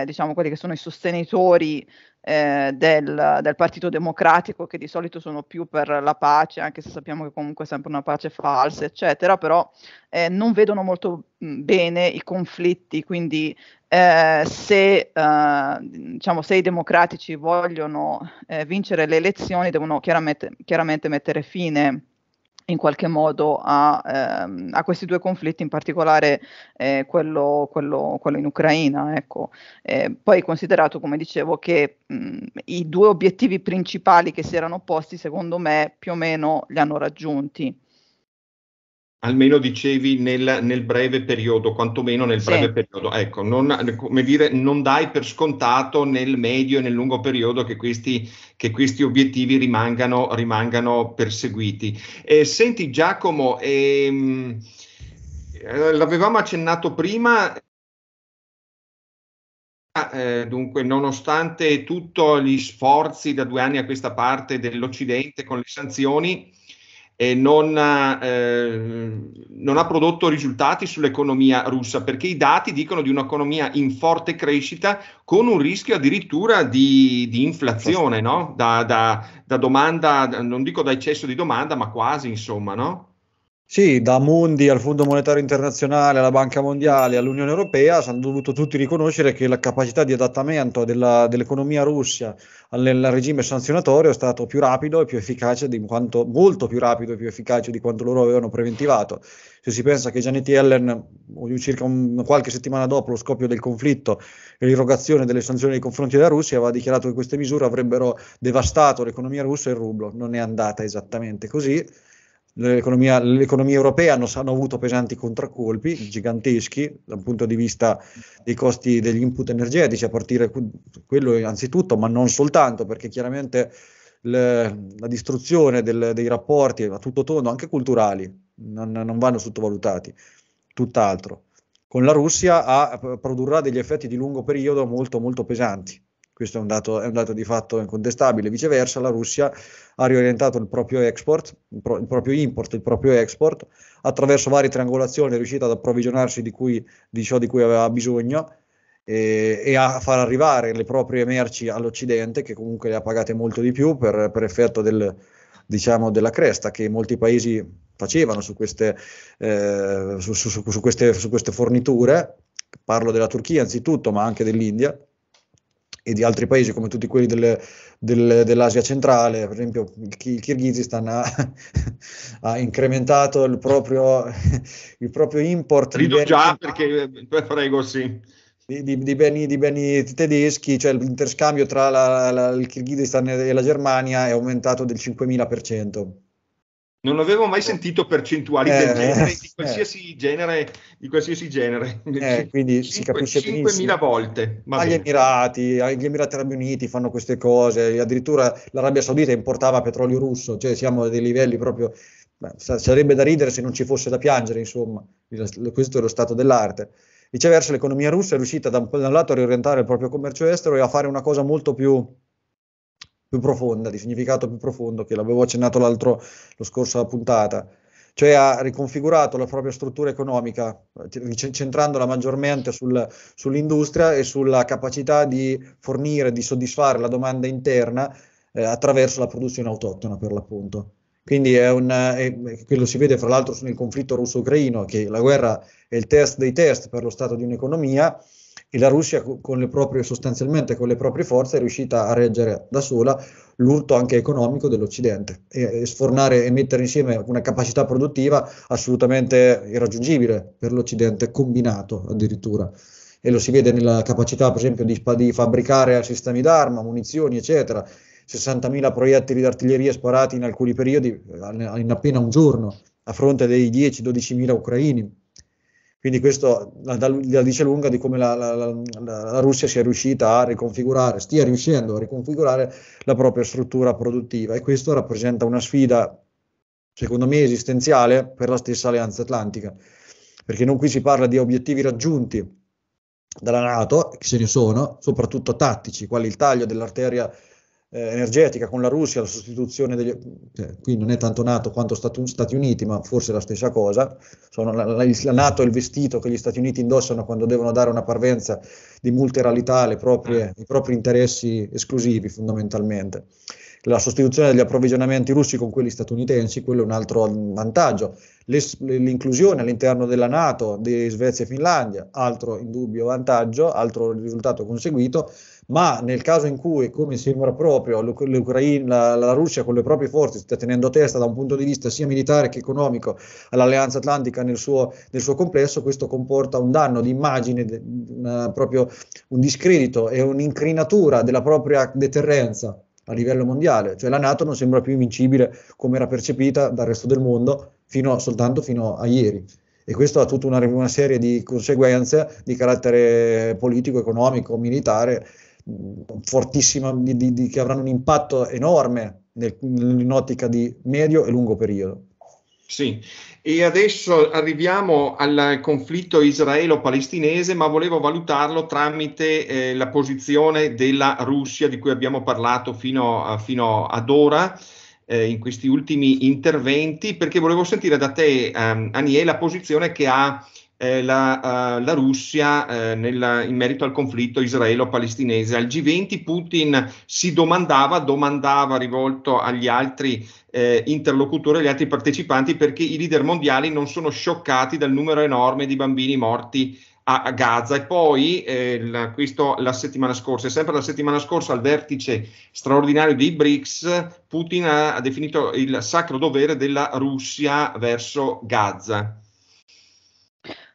diciamo quelli che sono i sostenitori eh, del, del, Partito Democratico, che di solito sono più per la pace, anche se sappiamo che comunque è sempre una pace falsa, eccetera, però eh, non vedono molto bene i conflitti, quindi eh, se, eh, diciamo, se, i democratici vogliono eh, vincere le elezioni devono chiaramente, chiaramente mettere fine in qualche modo a, ehm, a, questi due conflitti, in particolare eh, quello, quello, quello, in Ucraina. Ecco. Eh, poi considerato, come dicevo, che mh, mm, i due obiettivi principali che si erano posti, secondo me, più o meno li hanno raggiunti. Almeno dicevi nel, nel, breve periodo, quantomeno nel breve periodo. Ecco, non, come dire, non dai per scontato nel medio e nel lungo periodo che questi, che questi obiettivi rimangano, rimangano perseguiti. Eh, senti Giacomo, ehm, eh, l'avevamo accennato prima, eh, dunque, nonostante tutti gli sforzi da due anni a questa parte dell'Occidente con le sanzioni, e non, eh, non, ha prodotto risultati sull'economia russa perché i dati dicono di un'economia in forte crescita con un rischio addirittura di, di inflazione, no? da, da, da domanda, non dico da eccesso di domanda, ma quasi insomma, no? Sì, da Mundi al Fondo Monetario Internazionale, alla Banca Mondiale, all'Unione Europea, hanno dovuto tutti riconoscere che la capacità di adattamento della, dell'economia russa al, al, regime sanzionatorio è stato più rapido e più efficace di quanto, molto più rapido e più efficace di quanto loro avevano preventivato. Se si pensa che Janet Yellen, circa un, qualche settimana dopo lo scoppio del conflitto e l'irrogazione delle sanzioni nei confronti della Russia, aveva dichiarato che queste misure avrebbero devastato l'economia russa e il rublo. Non è andata esattamente così l'economia, l'economia europea hanno, hanno, avuto pesanti contraccolpi giganteschi dal punto di vista dei costi degli input energetici, a partire da quello innanzitutto, ma non soltanto, perché chiaramente le, la distruzione del, dei rapporti a tutto tondo, anche culturali, non, non vanno sottovalutati, tutt'altro. Con la Russia ha, produrrà degli effetti di lungo periodo molto molto pesanti questo è un, dato, è un dato di fatto incontestabile, viceversa la Russia ha riorientato il proprio export, il, proprio import, il proprio export, attraverso varie triangolazioni è riuscita ad approvvigionarsi di, cui, di ciò di cui aveva bisogno e, e, a far arrivare le proprie merci all'Occidente, che comunque le ha pagate molto di più per, per effetto del, diciamo, della cresta che molti paesi facevano su queste, eh, su, su, su, queste, su queste forniture. Parlo della Turchia anzitutto, ma anche dell'India e di altri paesi come tutti quelli delle, delle, dell'Asia centrale, per esempio il Kirghizistan ha, (laughs) ha incrementato il proprio, il proprio import. Rido già perché prego sì. Di, di, di, beni, di, beni, tedeschi, cioè l'interscambio tra la, la, il Kirghizistan e la Germania è aumentato del 5.000%. Non avevo mai eh. sentito percentuali eh, del genere, eh, di eh. qualsiasi eh. genere, di qualsiasi genere. Eh, quindi 5, si capisce 5.000 volte. Ma agli Emirati, agli Emirati Arabi Uniti fanno queste cose, addirittura l'Arabia Saudita importava petrolio russo, cioè siamo a dei livelli proprio... Beh, sarebbe da ridere se non ci fosse da piangere, insomma, questo è lo stato dell'arte. Viceversa, l'economia russa è riuscita da un lato a riorientare il proprio commercio estero e a fare una cosa molto più più profonda, di significato più profondo, che l'avevo accennato l'altro, lo scorso puntata, cioè ha riconfigurato la propria struttura economica, centrandola maggiormente sul, sull'industria e sulla capacità di fornire, di soddisfare la domanda interna eh, attraverso la produzione autoctona, per l'appunto. Quindi è un, è, quello si vede fra l'altro nel conflitto russo-ucraino, che la guerra è il test dei test per lo stato di un'economia, e la Russia con le proprie, sostanzialmente con le proprie forze è riuscita a reggere da sola l'urto anche economico dell'Occidente e, e sfornare e mettere insieme una capacità produttiva assolutamente irraggiungibile per l'Occidente, combinato addirittura. E lo si vede nella capacità, per esempio, di, di fabbricare sistemi d'arma, munizioni, eccetera. 60.000 proiettili d'artiglieria sparati in alcuni periodi eh, in appena un giorno, a fronte dei 10-12.000 ucraini quindi questo la, la dice lunga di come la, la, la, Russia sia riuscita a riconfigurare, stia riuscendo a riconfigurare la propria struttura produttiva e questo rappresenta una sfida, secondo me, esistenziale per la stessa Alleanza Atlantica, perché non qui si parla di obiettivi raggiunti dalla Nato, che ce ne sono, soprattutto tattici, quali il taglio dell'arteria eh, energetica con la Russia, la sostituzione degli... Cioè, qui non è tanto NATO quanto Stati, Stati Uniti, ma forse la stessa cosa, Sono la, la, la, NATO è il vestito che gli Stati Uniti indossano quando devono dare una parvenza di multilateralità proprie, ah. i propri interessi esclusivi fondamentalmente. La sostituzione degli approvvigionamenti russi con quelli statunitensi, quello è un altro vantaggio. l'inclusione all'interno della Nato di Svezia e Finlandia, altro indubbio vantaggio, altro risultato conseguito ma nel caso in cui, come sembra proprio, la, la, Russia con le proprie forze sta tenendo testa da un punto di vista sia militare che economico all'alleanza atlantica nel suo, nel suo complesso, questo comporta un danno di immagine, proprio un discredito e un'incrinatura della propria deterrenza a livello mondiale, cioè la Nato non sembra più invincibile come era percepita dal resto del mondo fino a, soltanto fino a ieri e questo ha tutta una, una, serie di conseguenze di carattere politico, economico, militare di, di, di, che avranno un impatto enorme nel, nell'ottica di medio e lungo periodo. Sì, e adesso arriviamo al conflitto israelo-palestinese, ma volevo valutarlo tramite eh, la posizione della Russia di cui abbiamo parlato fino, a, fino ad ora eh, in questi ultimi interventi, perché volevo sentire da te, ehm, Anie, la posizione che ha eh, la, uh, la, Russia eh, nel, in merito al conflitto israelo-palestinese. Al G20 Putin si domandava, domandava rivolto agli altri eh, interlocutori, agli altri partecipanti, perché i leader mondiali non sono scioccati dal numero enorme di bambini morti a, a Gaza e poi eh, la, questo la settimana scorsa, sempre la settimana scorsa al vertice straordinario dei BRICS Putin ha, ha definito il sacro dovere della Russia verso Gaza.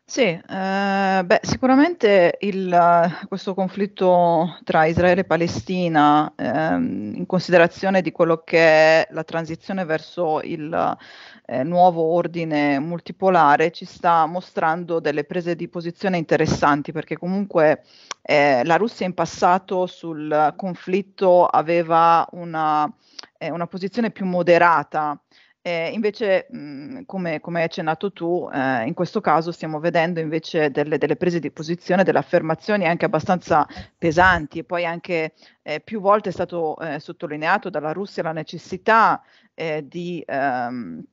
Sì, ehm, beh, sicuramente il questo conflitto tra Israele e Palestina, ehm, in considerazione di quello che è la transizione verso il, eh, nuovo ordine multipolare, ci sta mostrando delle prese di posizione interessanti, perché comunque eh, la Russia in passato sul conflitto aveva una, eh, una posizione più moderata eh, invece, mh, mhmm, come, come, hai accennato tu, eh, in questo caso stiamo vedendo invece delle, delle, prese di posizione, delle affermazioni anche abbastanza pesanti e poi anche eh, più volte è stato eh, sottolineato dalla Russia la necessità eh, di... Ehm,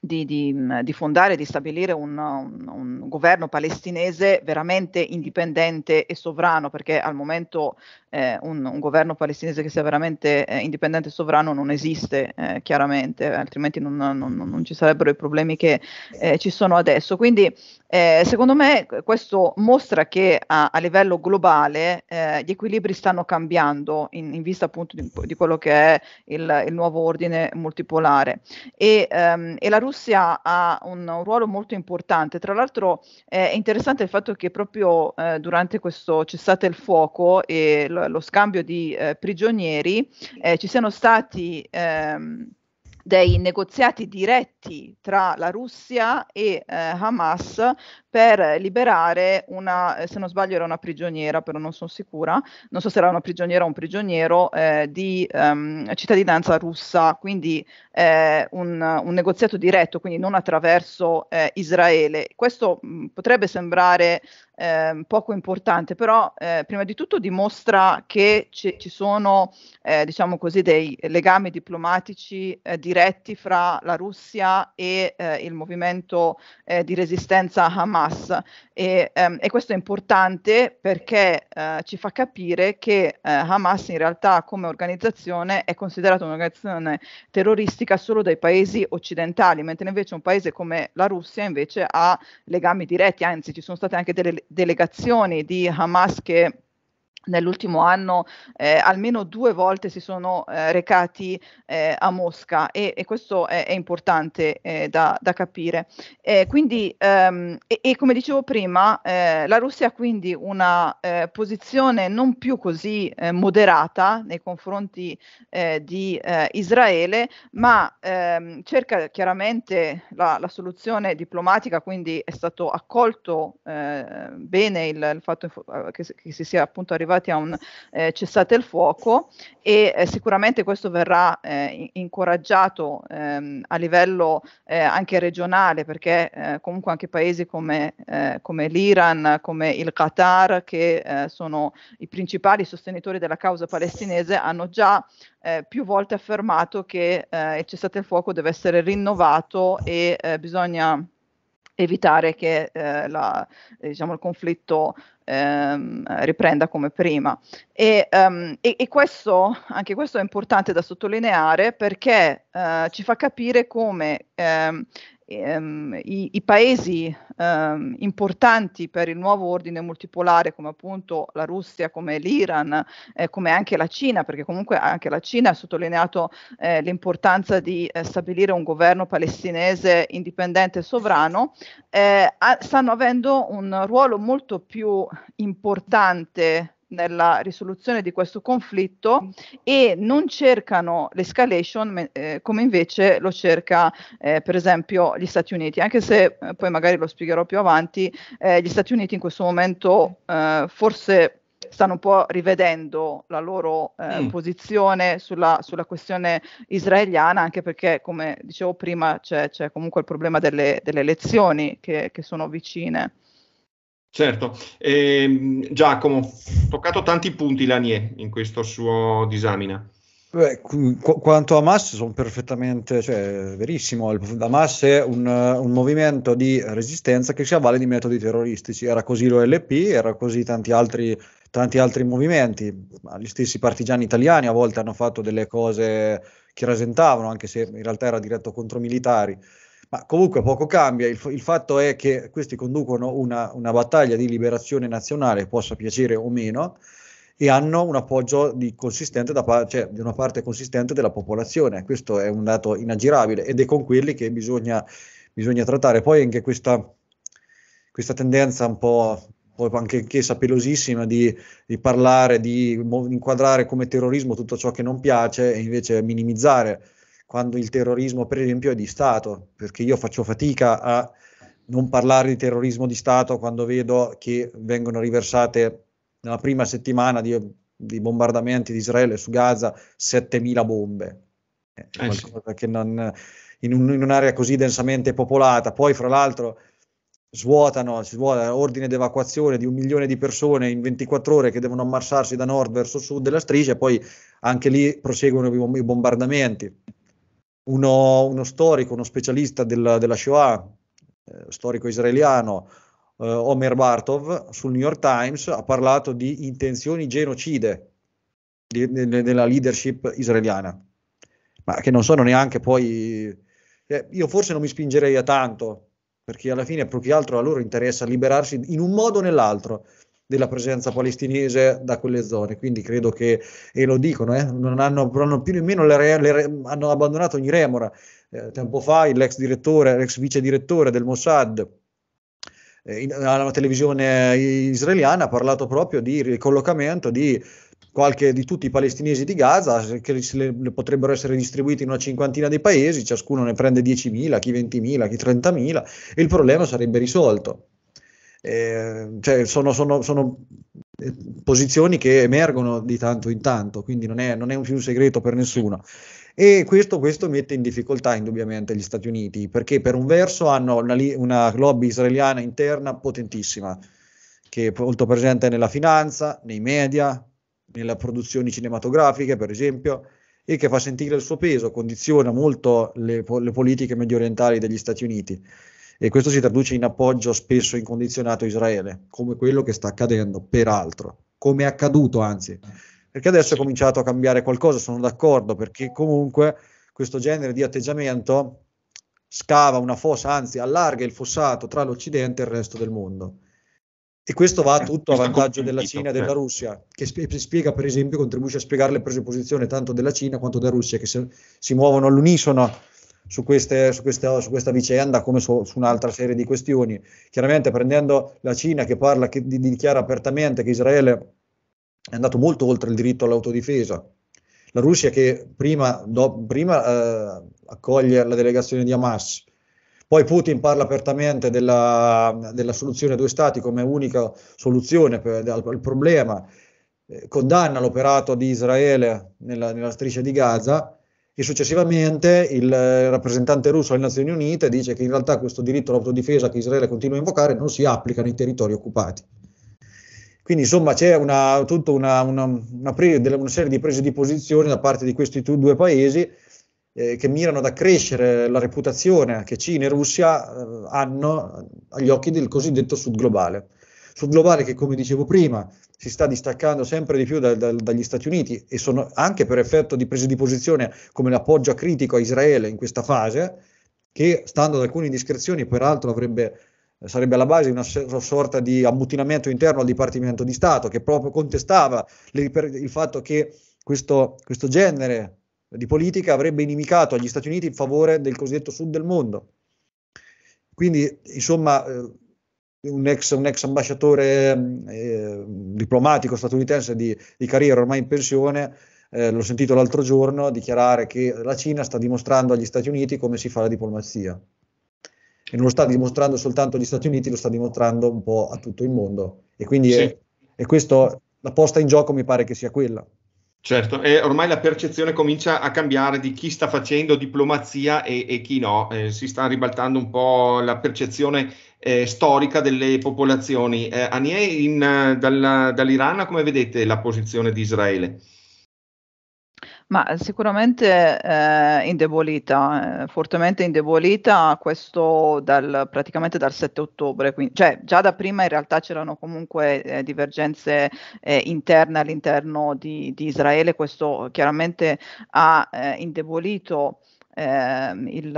di, di, mm, di, fondare, di stabilire un, un, un, governo palestinese veramente indipendente e sovrano, perché al momento eh, un, un, governo palestinese che sia veramente eh, indipendente e sovrano non esiste eh, chiaramente, altrimenti non, non, non, ci sarebbero i problemi che eh, ci sono adesso. Quindi eh, secondo me eh, questo mostra che a, a livello globale eh, gli equilibri stanno cambiando in, in vista appunto di, di, quello che è il, il nuovo ordine multipolare. E, ehm, e la Russia Russia ha un, un ruolo molto importante, tra l'altro eh, è interessante il fatto che proprio eh, durante questo cessate il fuoco e lo, lo scambio di eh, prigionieri eh, ci siano stati... Ehm, dei negoziati diretti tra la Russia e eh, Hamas per liberare una, eh, se non sbaglio era una prigioniera, però non sono sicura, non so se era una prigioniera o un prigioniero eh, di ehm, cittadinanza russa, quindi eh, un, un, negoziato diretto, quindi non attraverso eh, Israele. Questo mh, mm, potrebbe sembrare ehm, poco importante, però eh, prima di tutto dimostra che ci, ci sono, eh, diciamo così, dei legami diplomatici diretti fra la Russia e il movimento di resistenza Hamas Hamas e, ehm, e questo è importante perché eh, ci fa capire che eh, Hamas in realtà come organizzazione è considerata un'organizzazione terroristica solo dai paesi occidentali, mentre invece un paese come la Russia invece ha legami diretti, anzi ci sono state anche delle delegazioni di Hamas che nell'ultimo anno eh, almeno due volte si sono eh, recati eh, a Mosca e, e questo è, è importante eh, da, da, capire. Eh, quindi, ehm, e, e, come dicevo prima, eh, la Russia ha quindi una posizione non più così moderata nei confronti di Israele, ma ehm, cerca chiaramente la, la, soluzione diplomatica, quindi è stato accolto bene il, il fatto che, che si sia appunto arrivato arrivati a un eh, cessate il fuoco e eh, sicuramente questo verrà eh, incoraggiato ehm, a livello eh, anche regionale perché eh, comunque anche paesi come, eh, come, l'Iran, come il Qatar che sono i principali sostenitori della causa palestinese hanno già più volte affermato che il cessate il fuoco deve essere rinnovato e bisogna evitare che eh, la, diciamo, il conflitto ehm, riprenda come prima. E, um, e, e questo, anche questo è importante da sottolineare perché eh, ci fa capire come ehm, ehm, i, i, paesi ehm, importanti per il nuovo ordine multipolare come appunto la Russia, come l'Iran, eh, come anche la Cina, perché comunque anche la Cina ha sottolineato eh, l'importanza di eh, stabilire un governo palestinese indipendente e sovrano, eh, a, stanno avendo un ruolo molto più importante nella risoluzione di questo conflitto mm. e non cercano l'escalation eh, come invece lo cerca eh, per esempio gli Stati Uniti, anche se eh, poi magari lo spiegherò più avanti, eh, gli Stati Uniti in questo momento eh, forse stanno un po' rivedendo la loro eh, mm. posizione sulla, sulla, questione israeliana, anche perché, come dicevo prima, c'è, c'è comunque il problema delle, delle elezioni che, che sono vicine. Certo, eh, Giacomo, toccato tanti punti Lanier in questo suo disamina. Beh, qu- quanto a Hamas sono perfettamente, cioè, verissimo, Hamas è un, un, movimento di resistenza che si avvale di metodi terroristici, era così l'OLP, era così tanti altri, tanti altri movimenti, gli stessi partigiani italiani a volte hanno fatto delle cose che rasentavano, anche se in realtà era diretto contro militari ma comunque poco cambia. Il, il fatto è che questi conducono una, una, battaglia di liberazione nazionale, possa piacere o meno, e hanno un appoggio di, da, cioè, di una parte consistente della popolazione. Questo è un dato inaggirabile ed è con quelli che bisogna, bisogna trattare. Poi anche questa, questa tendenza un po' anche chiesa pelosissima di, di, parlare, di inquadrare come terrorismo tutto ciò che non piace e invece minimizzare quando il terrorismo per esempio è di Stato, perché io faccio fatica a non parlare di terrorismo di Stato quando vedo che vengono riversate nella prima settimana di, di bombardamenti di Israele su Gaza 7.000 bombe, è eh, eh, qualcosa che non, in, un, in un'area così densamente popolata, poi fra l'altro svuotano, si svuota ordine evacuazione di un milione di persone in 24 ore che devono ammassarsi da nord verso sud della striscia e poi anche lì proseguono i bombardamenti uno, uno storico, uno specialista del, della Shoah, eh, storico israeliano, eh, Omer Bartov, sul New York Times ha parlato di intenzioni genocide nella leadership israeliana, ma che non sono neanche poi... Eh, io forse non mi spingerei a tanto, perché alla fine più che altro a loro interessa liberarsi in un modo o nell'altro della presenza palestinese da quelle zone. Quindi credo che, e lo dicono, eh, non, hanno, hanno più nemmeno le, re, le re, hanno abbandonato ogni remora. Eh, tempo fa l'ex direttore, l'ex vice direttore del Mossad eh, alla televisione israeliana ha parlato proprio di ricollocamento di qualche di tutti i palestinesi di Gaza, che le, le potrebbero essere distribuiti in una cinquantina di paesi, ciascuno ne prende 10.000, chi 20.000, chi 30.000, e il problema sarebbe risolto. Ehm, cioè sono, sono, sono, eh, posizioni che emergono di tanto in tanto, quindi non è, non è un, un segreto per nessuno. E questo, questo, mette in difficoltà indubbiamente gli Stati Uniti, perché per un verso hanno una, una lobby israeliana interna potentissima, che è molto presente nella finanza, nei media, nelle produzioni cinematografiche, per esempio, e che fa sentire il suo peso, condiziona molto le, le politiche mediorientali degli Stati Uniti e questo si traduce in appoggio spesso incondizionato a Israele, come quello che sta accadendo, peraltro, come è accaduto anzi, perché adesso è cominciato a cambiare qualcosa, sono d'accordo, perché comunque questo genere di atteggiamento scava una fossa, anzi allarga il fossato tra l'Occidente e il resto del mondo. E questo va tutto a vantaggio della Cina e della cioè. Russia, che spiega, per esempio, contribuisce a spiegare le prese di posizione tanto della Cina quanto della Russia, che se, si muovono all'unisono su, queste, su, questa, su questa, vicenda come su, su, un'altra serie di questioni. Chiaramente prendendo la Cina che parla, che dichiara apertamente che Israele è andato molto oltre il diritto all'autodifesa, la Russia che prima, do, prima eh, accoglie la delegazione di Hamas, poi Putin parla apertamente della, della soluzione a due stati come unica soluzione al, problema, eh, condanna l'operato di Israele nella, nella striscia di Gaza e successivamente il eh, rappresentante russo alle Nazioni Unite dice che in realtà questo diritto all'autodifesa che Israele continua a invocare non si applica nei territori occupati. Quindi insomma c'è una, tutta una, una, una, pre, una serie di prese di posizione da parte di questi due paesi eh, che mirano ad accrescere la reputazione che Cina e Russia eh, hanno agli occhi del cosiddetto sud globale. Sud globale che come dicevo prima si sta distaccando sempre di più da, da, dagli Stati Uniti e sono anche per effetto di prese di posizione come l'appoggio critico a Israele in questa fase, che stando ad alcune indiscrezioni peraltro avrebbe, sarebbe alla base di una sorta di ammutinamento interno al Dipartimento di Stato che proprio contestava le, il fatto che questo, questo genere di politica avrebbe inimicato agli Stati Uniti in favore del cosiddetto sud del mondo. Quindi, insomma, eh, un ex, un ex ambasciatore ehm, eh, diplomatico statunitense di, di, carriera ormai in pensione, eh, l'ho sentito l'altro giorno dichiarare che la Cina sta dimostrando agli Stati Uniti come si fa la diplomazia. E non lo sta dimostrando soltanto agli Stati Uniti, lo sta dimostrando un po' a tutto il mondo. E quindi sì. è, è questo, la posta in gioco mi pare che sia quella. Certo, e ormai la percezione comincia a cambiare di chi sta facendo diplomazia e, e chi no. Eh, si sta ribaltando un po' la percezione eh, storica delle popolazioni. Eh, Anie, in, eh, dalla, dall'Iran, come vedete la posizione di Israele? Ma sicuramente eh, indebolita, eh, fortemente indebolita, questo dal, praticamente dal 7 ottobre, quindi, cioè già da prima in realtà c'erano comunque eh, divergenze eh, interne all'interno di, di, Israele, questo chiaramente ha eh, indebolito ehm, il,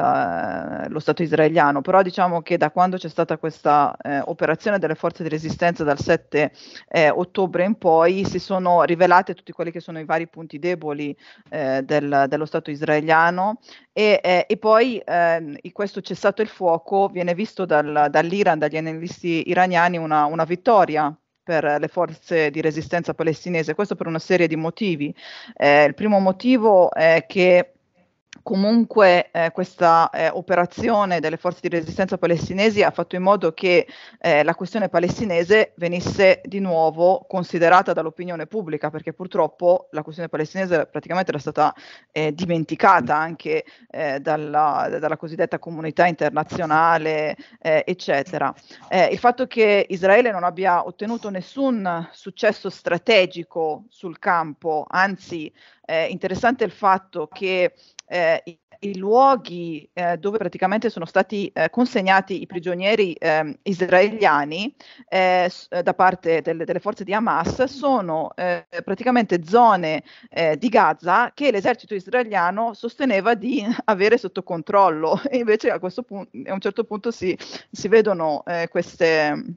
lo Stato israeliano, però diciamo che da quando c'è stata questa eh, operazione delle forze di resistenza dal 7 eh, ottobre in poi si sono rivelate tutti quelli che sono i vari punti deboli eh, del, dello Stato israeliano e, eh, e poi ehm, questo cessato il fuoco viene visto dal, dall'Iran, dagli analisti iraniani una, una vittoria per le forze di resistenza palestinese, questo per una serie di motivi. Eh, il primo motivo è che comunque eh, questa eh, operazione delle forze di resistenza palestinesi ha fatto in modo che eh, la questione palestinese venisse di nuovo considerata dall'opinione pubblica, perché purtroppo la questione palestinese praticamente era stata eh, dimenticata anche eh, dalla, dalla, cosiddetta comunità internazionale, eh, eccetera. il fatto che Israele non abbia ottenuto nessun successo strategico sul campo, anzi eh, interessante il fatto che eh, i, i, luoghi eh, dove praticamente sono stati eh, consegnati i prigionieri ehm, israeliani eh, eh, da parte delle, delle, forze di Hamas sono praticamente zone di Gaza che l'esercito israeliano sosteneva di (laughs) avere sotto controllo e invece a, punto, a un certo punto si, si vedono queste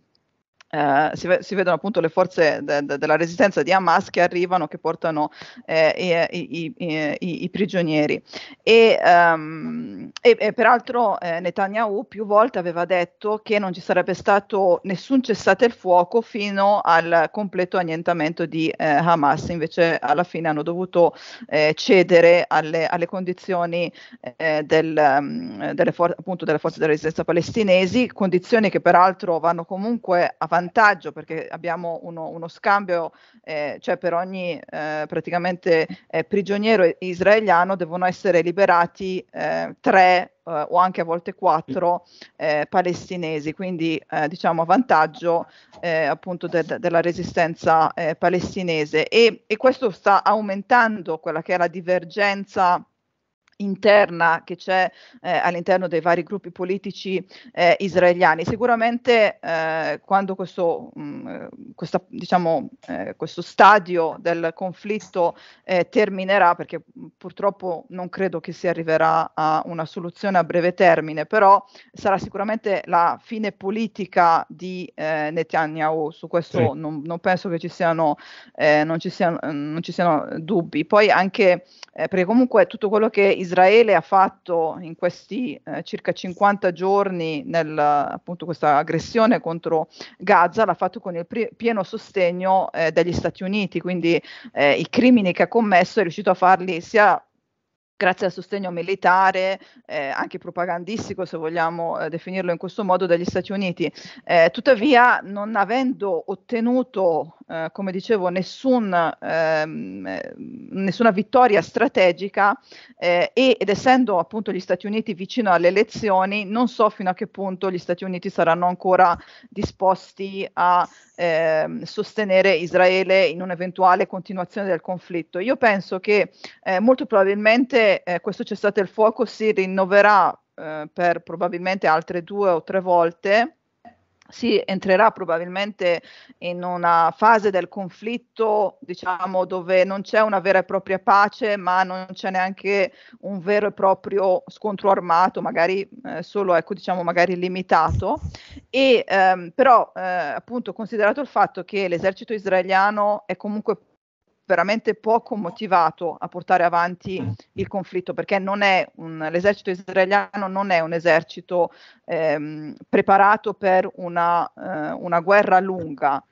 eh, si, ve- si, vedono appunto le forze de- de- della resistenza di Hamas che arrivano, che portano eh, i-, i-, i-, i, prigionieri. E, um, e-, e peraltro eh, Netanyahu più volte aveva detto che non ci sarebbe stato nessun cessate il fuoco fino al completo annientamento di eh, Hamas, invece alla fine hanno dovuto eh, cedere alle, alle condizioni eh, del, um, delle, for- delle forze della resistenza palestinesi, condizioni che peraltro vanno comunque avanti vantaggio perché abbiamo uno, uno scambio, eh, cioè per ogni eh, praticamente eh, prigioniero israeliano devono essere liberati eh, tre eh, o anche a volte quattro eh, palestinesi, quindi diciamo a vantaggio appunto de- de- della resistenza palestinese e, e questo sta aumentando quella che è la divergenza interna che c'è eh, all'interno dei vari gruppi politici eh, israeliani. Sicuramente eh, quando questo, mh, mm, questa, diciamo, eh, questo, stadio del conflitto eh, terminerà, perché purtroppo non credo che si arriverà a una soluzione a breve termine, però sarà sicuramente la fine politica di eh, Netanyahu, su questo sì. non, non, penso che ci siano, non ci siano, non ci siano dubbi. Poi anche, perché comunque tutto quello che Israele ha fatto in questi eh, circa 50 giorni nel, appunto, questa aggressione contro Gaza, l'ha fatto con il pri- pieno sostegno eh, degli Stati Uniti, quindi eh, i crimini che ha commesso è riuscito a farli sia grazie al sostegno militare, eh, anche propagandistico se vogliamo eh, definirlo in questo modo, dagli Stati Uniti. Eh, tuttavia, non avendo ottenuto, eh, come dicevo, nessun, ehm, eh, nessuna vittoria strategica eh, e, ed essendo appunto gli Stati Uniti vicino alle elezioni, non so fino a che punto gli Stati Uniti saranno ancora disposti a ehm, sostenere Israele in un'eventuale continuazione del conflitto. Io penso che molto probabilmente eh, questo cessate il fuoco si rinnoverà eh, per probabilmente altre due o tre volte. Si entrerà probabilmente in una fase del conflitto, diciamo, dove non c'è una vera e propria pace, ma non c'è neanche un vero e proprio scontro armato, magari eh, solo, ecco, diciamo, magari limitato. E ehm, però, eh, appunto, considerato il fatto che l'esercito israeliano è comunque veramente poco motivato a portare avanti mm. il conflitto perché un, l'esercito israeliano non è un esercito ehm, preparato per una, eh, una guerra lunga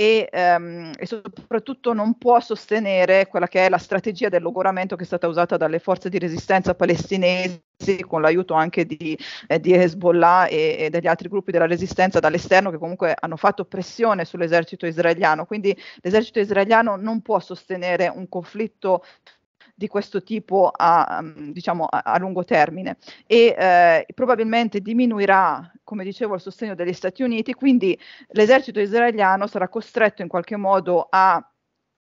e, ehm, e, soprattutto non può sostenere quella che è la strategia del logoramento che è stata usata dalle forze di resistenza palestinesi con l'aiuto anche di, eh, di Hezbollah e, e, degli altri gruppi della resistenza dall'esterno che comunque hanno fatto pressione sull'esercito israeliano. Quindi l'esercito israeliano non può sostenere un conflitto di questo tipo a, mm, diciamo, a, lungo termine e eh, probabilmente diminuirà, come dicevo, il sostegno degli Stati Uniti, quindi l'esercito israeliano sarà costretto in qualche modo a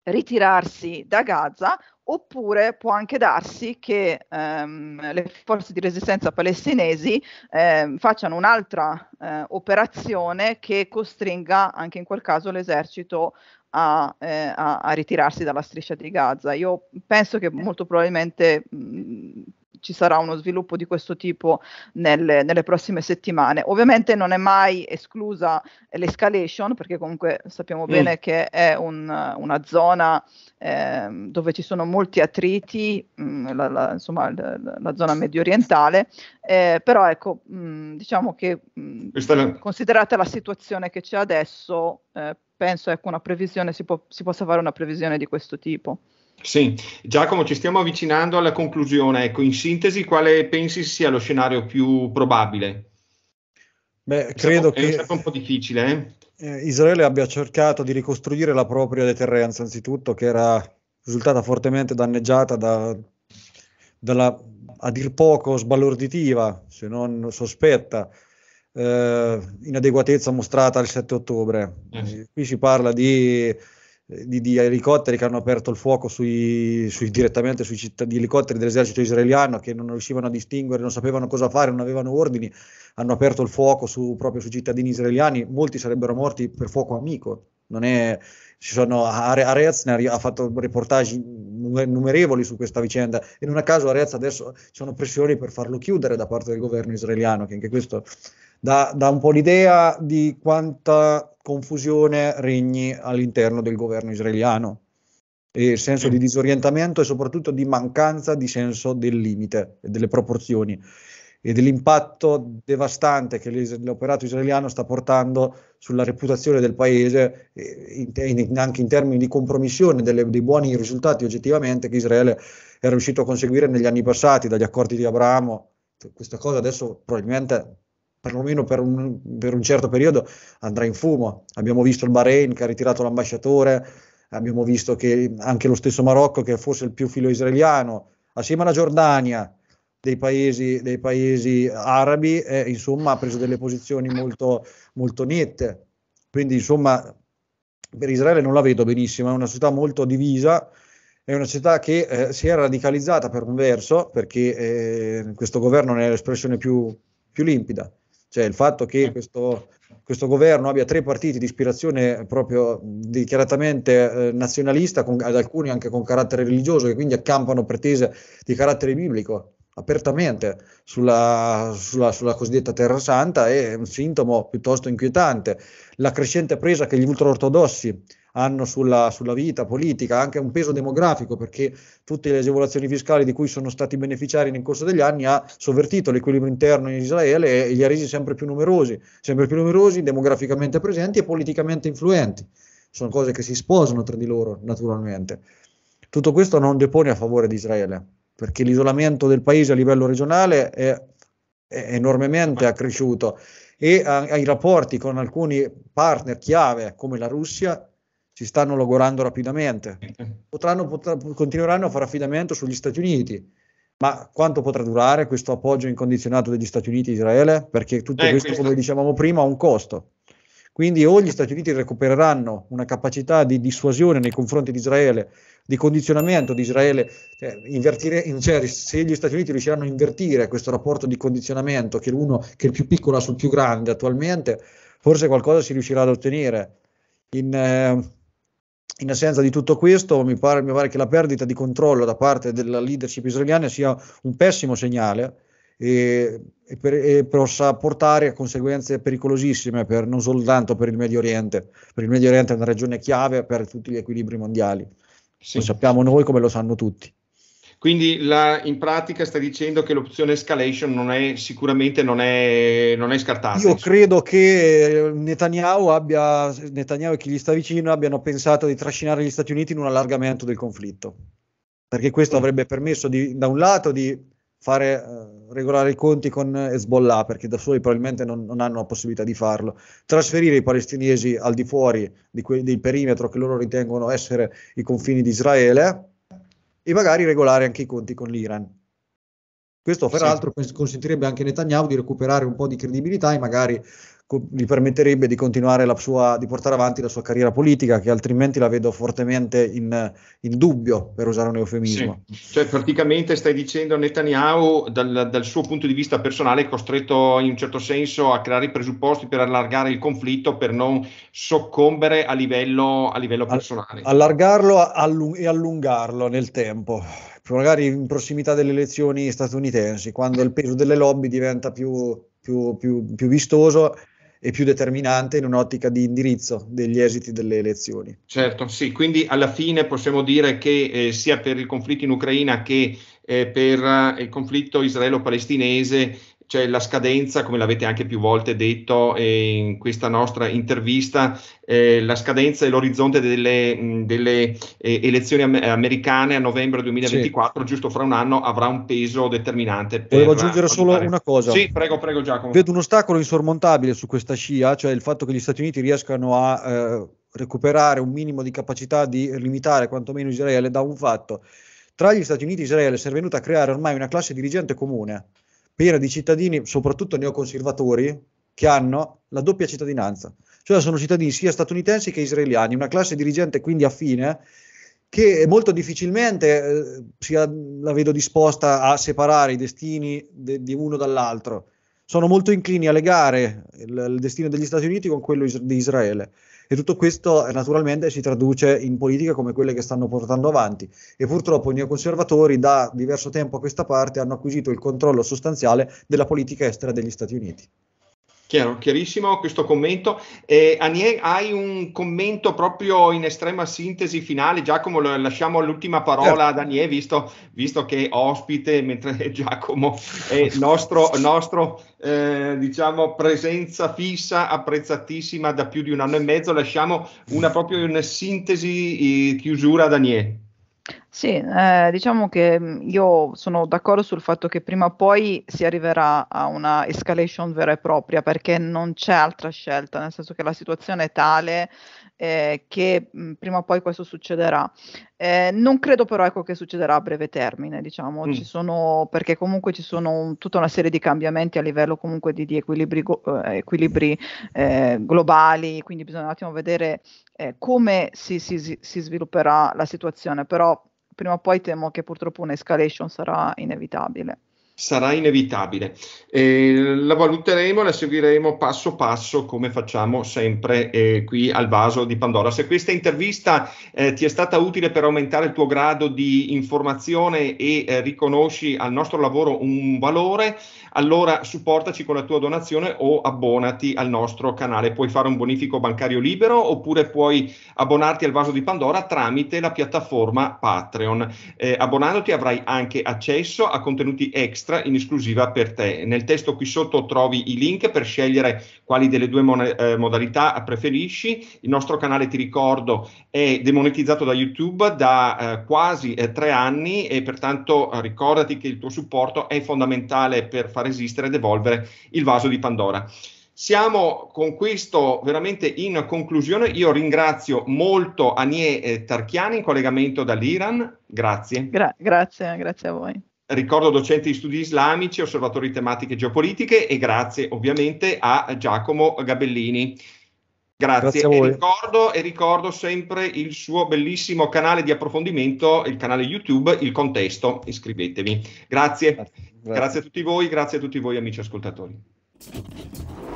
ritirarsi da Gaza oppure può anche darsi che ehm, le forze di resistenza palestinesi ehm, facciano un'altra eh, operazione che costringa anche in quel caso l'esercito a, eh, a, a, ritirarsi dalla striscia di Gaza. Io penso che molto probabilmente mh, mm, ci sarà uno sviluppo di questo tipo nelle, nelle, prossime settimane. Ovviamente non è mai esclusa l'escalation, perché comunque sappiamo mm. bene che è un, una zona eh, dove ci sono molti attriti, mh, mm, la, la, insomma la, la, zona medio orientale, eh, però ecco, mh, mm, diciamo che mh, considerate la situazione che c'è adesso, eh, penso ecco, una previsione, si, può, si possa fare una previsione di questo tipo. Sì, Giacomo, ci stiamo avvicinando alla conclusione. Ecco, in sintesi, quale pensi sia lo scenario più probabile? Beh, credo che... È stato un po' difficile, eh? eh? Israele abbia cercato di ricostruire la propria deterrenza, anzitutto, che era risultata fortemente danneggiata da, dalla, a dir poco, sbalorditiva, se non sospetta, eh, inadeguatezza mostrata il 7 ottobre. Eh, qui si parla di, di, di, elicotteri che hanno aperto il fuoco sui, sui, direttamente sui cittadini elicotteri dell'esercito israeliano che non riuscivano a distinguere, non sapevano cosa fare, non avevano ordini, hanno aperto il fuoco su, proprio sui cittadini israeliani, molti sarebbero morti per fuoco amico. Non è, ci sono, Arez ha fatto reportage innumerevoli su questa vicenda e non a caso Arez adesso ci sono pressioni per farlo chiudere da parte del governo israeliano, che anche questo da, dà un po' l'idea di quanta confusione regni all'interno del governo israeliano e senso di disorientamento e soprattutto di mancanza di senso del limite e delle proporzioni e dell'impatto devastante che l'operato israeliano sta portando sulla reputazione del paese, in, in, anche in termini di compromissione delle, dei buoni risultati oggettivamente che Israele è riuscito a conseguire negli anni passati dagli accordi di Abramo. Questa cosa adesso probabilmente perlomeno per un, per un certo periodo andrà in fumo. Abbiamo visto il Bahrain che ha ritirato l'ambasciatore, abbiamo visto che anche lo stesso Marocco, che è forse il più filo israeliano, assieme alla Giordania, dei paesi, dei paesi arabi, eh, insomma, ha preso delle posizioni molto, molto nette. Quindi, insomma, per Israele non la vedo benissimo, è una società molto divisa, è una società che eh, si è radicalizzata per un verso, perché eh, questo governo ne è l'espressione più, più limpida, cioè il fatto che questo, questo governo abbia tre partiti di ispirazione proprio dichiaratamente eh, nazionalista, con, ad alcuni anche con carattere religioso, che quindi accampano pretese di carattere biblico apertamente sulla, sulla, sulla, cosiddetta Terra Santa è un sintomo piuttosto inquietante. La crescente presa che gli ultraortodossi hanno sulla, sulla, vita politica, anche un peso demografico, perché tutte le agevolazioni fiscali di cui sono stati beneficiari nel corso degli anni ha sovvertito l'equilibrio interno in Israele e li ha resi sempre più numerosi, sempre più numerosi, demograficamente presenti e politicamente influenti. Sono cose che si sposano tra di loro, naturalmente. Tutto questo non depone a favore di Israele, perché l'isolamento del paese a livello regionale è, è enormemente accresciuto e a, ai rapporti con alcuni partner chiave come la Russia si stanno logorando rapidamente. Potranno, potrà, continueranno a fare affidamento sugli Stati Uniti, ma quanto potrà durare questo appoggio incondizionato degli Stati Uniti e Israele? Perché tutto eh, questo, questo, come dicevamo prima, ha un costo. Quindi o gli Stati Uniti recupereranno una capacità di dissuasione nei confronti di Israele, di condizionamento di Israele, cioè, in, cioè, se gli Stati Uniti riusciranno a invertire questo rapporto di condizionamento che, uno, che il più piccolo sul più grande attualmente, forse qualcosa si riuscirà ad ottenere. In, eh, in assenza di tutto questo, mi pare, mi pare, che la perdita di controllo da parte della leadership israeliana sia un pessimo segnale e, e, per, e, possa portare a conseguenze pericolosissime per, non soltanto per il Medio Oriente, per il Medio Oriente è una regione chiave per tutti gli equilibri mondiali. Sì. Lo sappiamo noi come lo sanno tutti. Quindi la, in pratica sta dicendo che l'opzione escalation non è, sicuramente non è, non è scartata. Io insomma. credo che Netanyahu, abbia, Netanyahu, e chi gli sta vicino abbiano pensato di trascinare gli Stati Uniti in un allargamento del conflitto, perché questo mm. avrebbe permesso di, da un lato di fare uh, regolare i conti con Hezbollah, perché da soli probabilmente non, non, hanno la possibilità di farlo, trasferire i palestinesi al di fuori di que- del perimetro che loro ritengono essere i confini di Israele e magari regolare anche i conti con l'Iran. Questo peraltro sì. consentirebbe anche Netanyahu di recuperare un po' di credibilità e magari gli permetterebbe di continuare la sua, di portare avanti la sua carriera politica, che altrimenti la vedo fortemente in, in dubbio, per usare un eufemismo. Sì. Cioè, praticamente stai dicendo che Netanyahu, dal, dal, suo punto di vista personale, è costretto in un certo senso a creare i presupposti per allargare il conflitto, per non soccombere a livello, a livello personale. Allargarlo e allungarlo nel tempo magari in prossimità delle elezioni statunitensi, quando il peso delle lobby diventa più, più, più, più vistoso e più determinante in un'ottica di indirizzo degli esiti delle elezioni. Certo, sì, quindi alla fine possiamo dire che eh, sia per il conflitto in Ucraina che eh, per eh, il conflitto israelo-palestinese cioè la scadenza, come l'avete anche più volte detto eh, in questa nostra intervista, eh, la scadenza e l'orizzonte delle, mh, delle eh, elezioni am- americane a novembre 2024, sì. giusto fra un anno, avrà un peso determinante. Volevo aggiungere solo una cosa. Sì, prego, prego Giacomo. Vedo un ostacolo insormontabile su questa scia, cioè il fatto che gli Stati Uniti riescano a eh, recuperare un minimo di capacità di limitare quantomeno Israele da un fatto. Tra gli Stati Uniti e Israele si è venuta a creare ormai una classe dirigente comune pena di cittadini, soprattutto neoconservatori, che hanno la doppia cittadinanza, cioè sono cittadini sia statunitensi che israeliani, una classe dirigente quindi affine che molto difficilmente eh, sia, la vedo disposta a separare i destini de, di uno dall'altro. Sono molto inclini a legare il, il, destino degli Stati Uniti con quello is- di Israele. E tutto questo eh, naturalmente si traduce in politiche come quelle che stanno portando avanti. E purtroppo i neoconservatori da diverso tempo a questa parte hanno acquisito il controllo sostanziale della politica estera degli Stati Uniti. Chiaro, chiarissimo questo commento. Eh, Anie, hai un commento proprio in estrema sintesi finale? Giacomo, lasciamo l'ultima parola ad Anie, visto, visto che ospite, mentre (laughs) Giacomo è nostro, nostro eh, diciamo, presenza fissa, apprezzatissima da più di un anno e mezzo. Lasciamo una proprio in sintesi chiusura ad Anie. Sì, eh, diciamo che mm, io sono d'accordo sul fatto che prima o poi si arriverà a una escalation vera e propria perché non c'è altra scelta, nel senso che la situazione è tale eh, che mh, mm, prima o poi questo succederà. Eh, non credo però ecco, che succederà a breve termine, diciamo, mm. sono, perché comunque ci sono un, tutta una serie di cambiamenti a livello comunque di, di equilibri, go, eh, equilibri eh, globali, quindi bisogna un attimo vedere eh, come si, si, si svilupperà la situazione, però prima o poi temo che purtroppo un'escalation sarà inevitabile sarà inevitabile. Eh, la valuteremo, la seguiremo passo passo come facciamo sempre eh, qui al vaso di Pandora. Se questa intervista eh, ti è stata utile per aumentare il tuo grado di informazione e eh, riconosci al nostro lavoro un valore, allora supportaci con la tua donazione o abbonati al nostro canale. Puoi fare un bonifico bancario libero oppure puoi abbonarti al vaso di Pandora tramite la piattaforma Patreon. Eh, abbonandoti avrai anche accesso a contenuti extra extra in esclusiva per te. Nel testo qui sotto trovi i link per scegliere quali delle due mon- eh, modalità preferisci. Il nostro canale, ti ricordo, è demonetizzato da YouTube da eh, quasi eh, tre anni e pertanto eh, ricordati che il tuo supporto è fondamentale per far esistere ed evolvere il vaso di Pandora. Siamo con questo veramente in conclusione. Io ringrazio molto Anie eh, Tarchiani in collegamento dall'Iran. Grazie. Gra- grazie, grazie a voi. Ricordo docente di studi islamici, osservatori tematiche geopolitiche e grazie ovviamente a Giacomo Gabellini. Grazie, grazie e, ricordo, e, ricordo, sempre il suo bellissimo canale di approfondimento, il canale YouTube, Il Contesto, iscrivetevi. Grazie, grazie, grazie a tutti voi, grazie a tutti voi amici ascoltatori.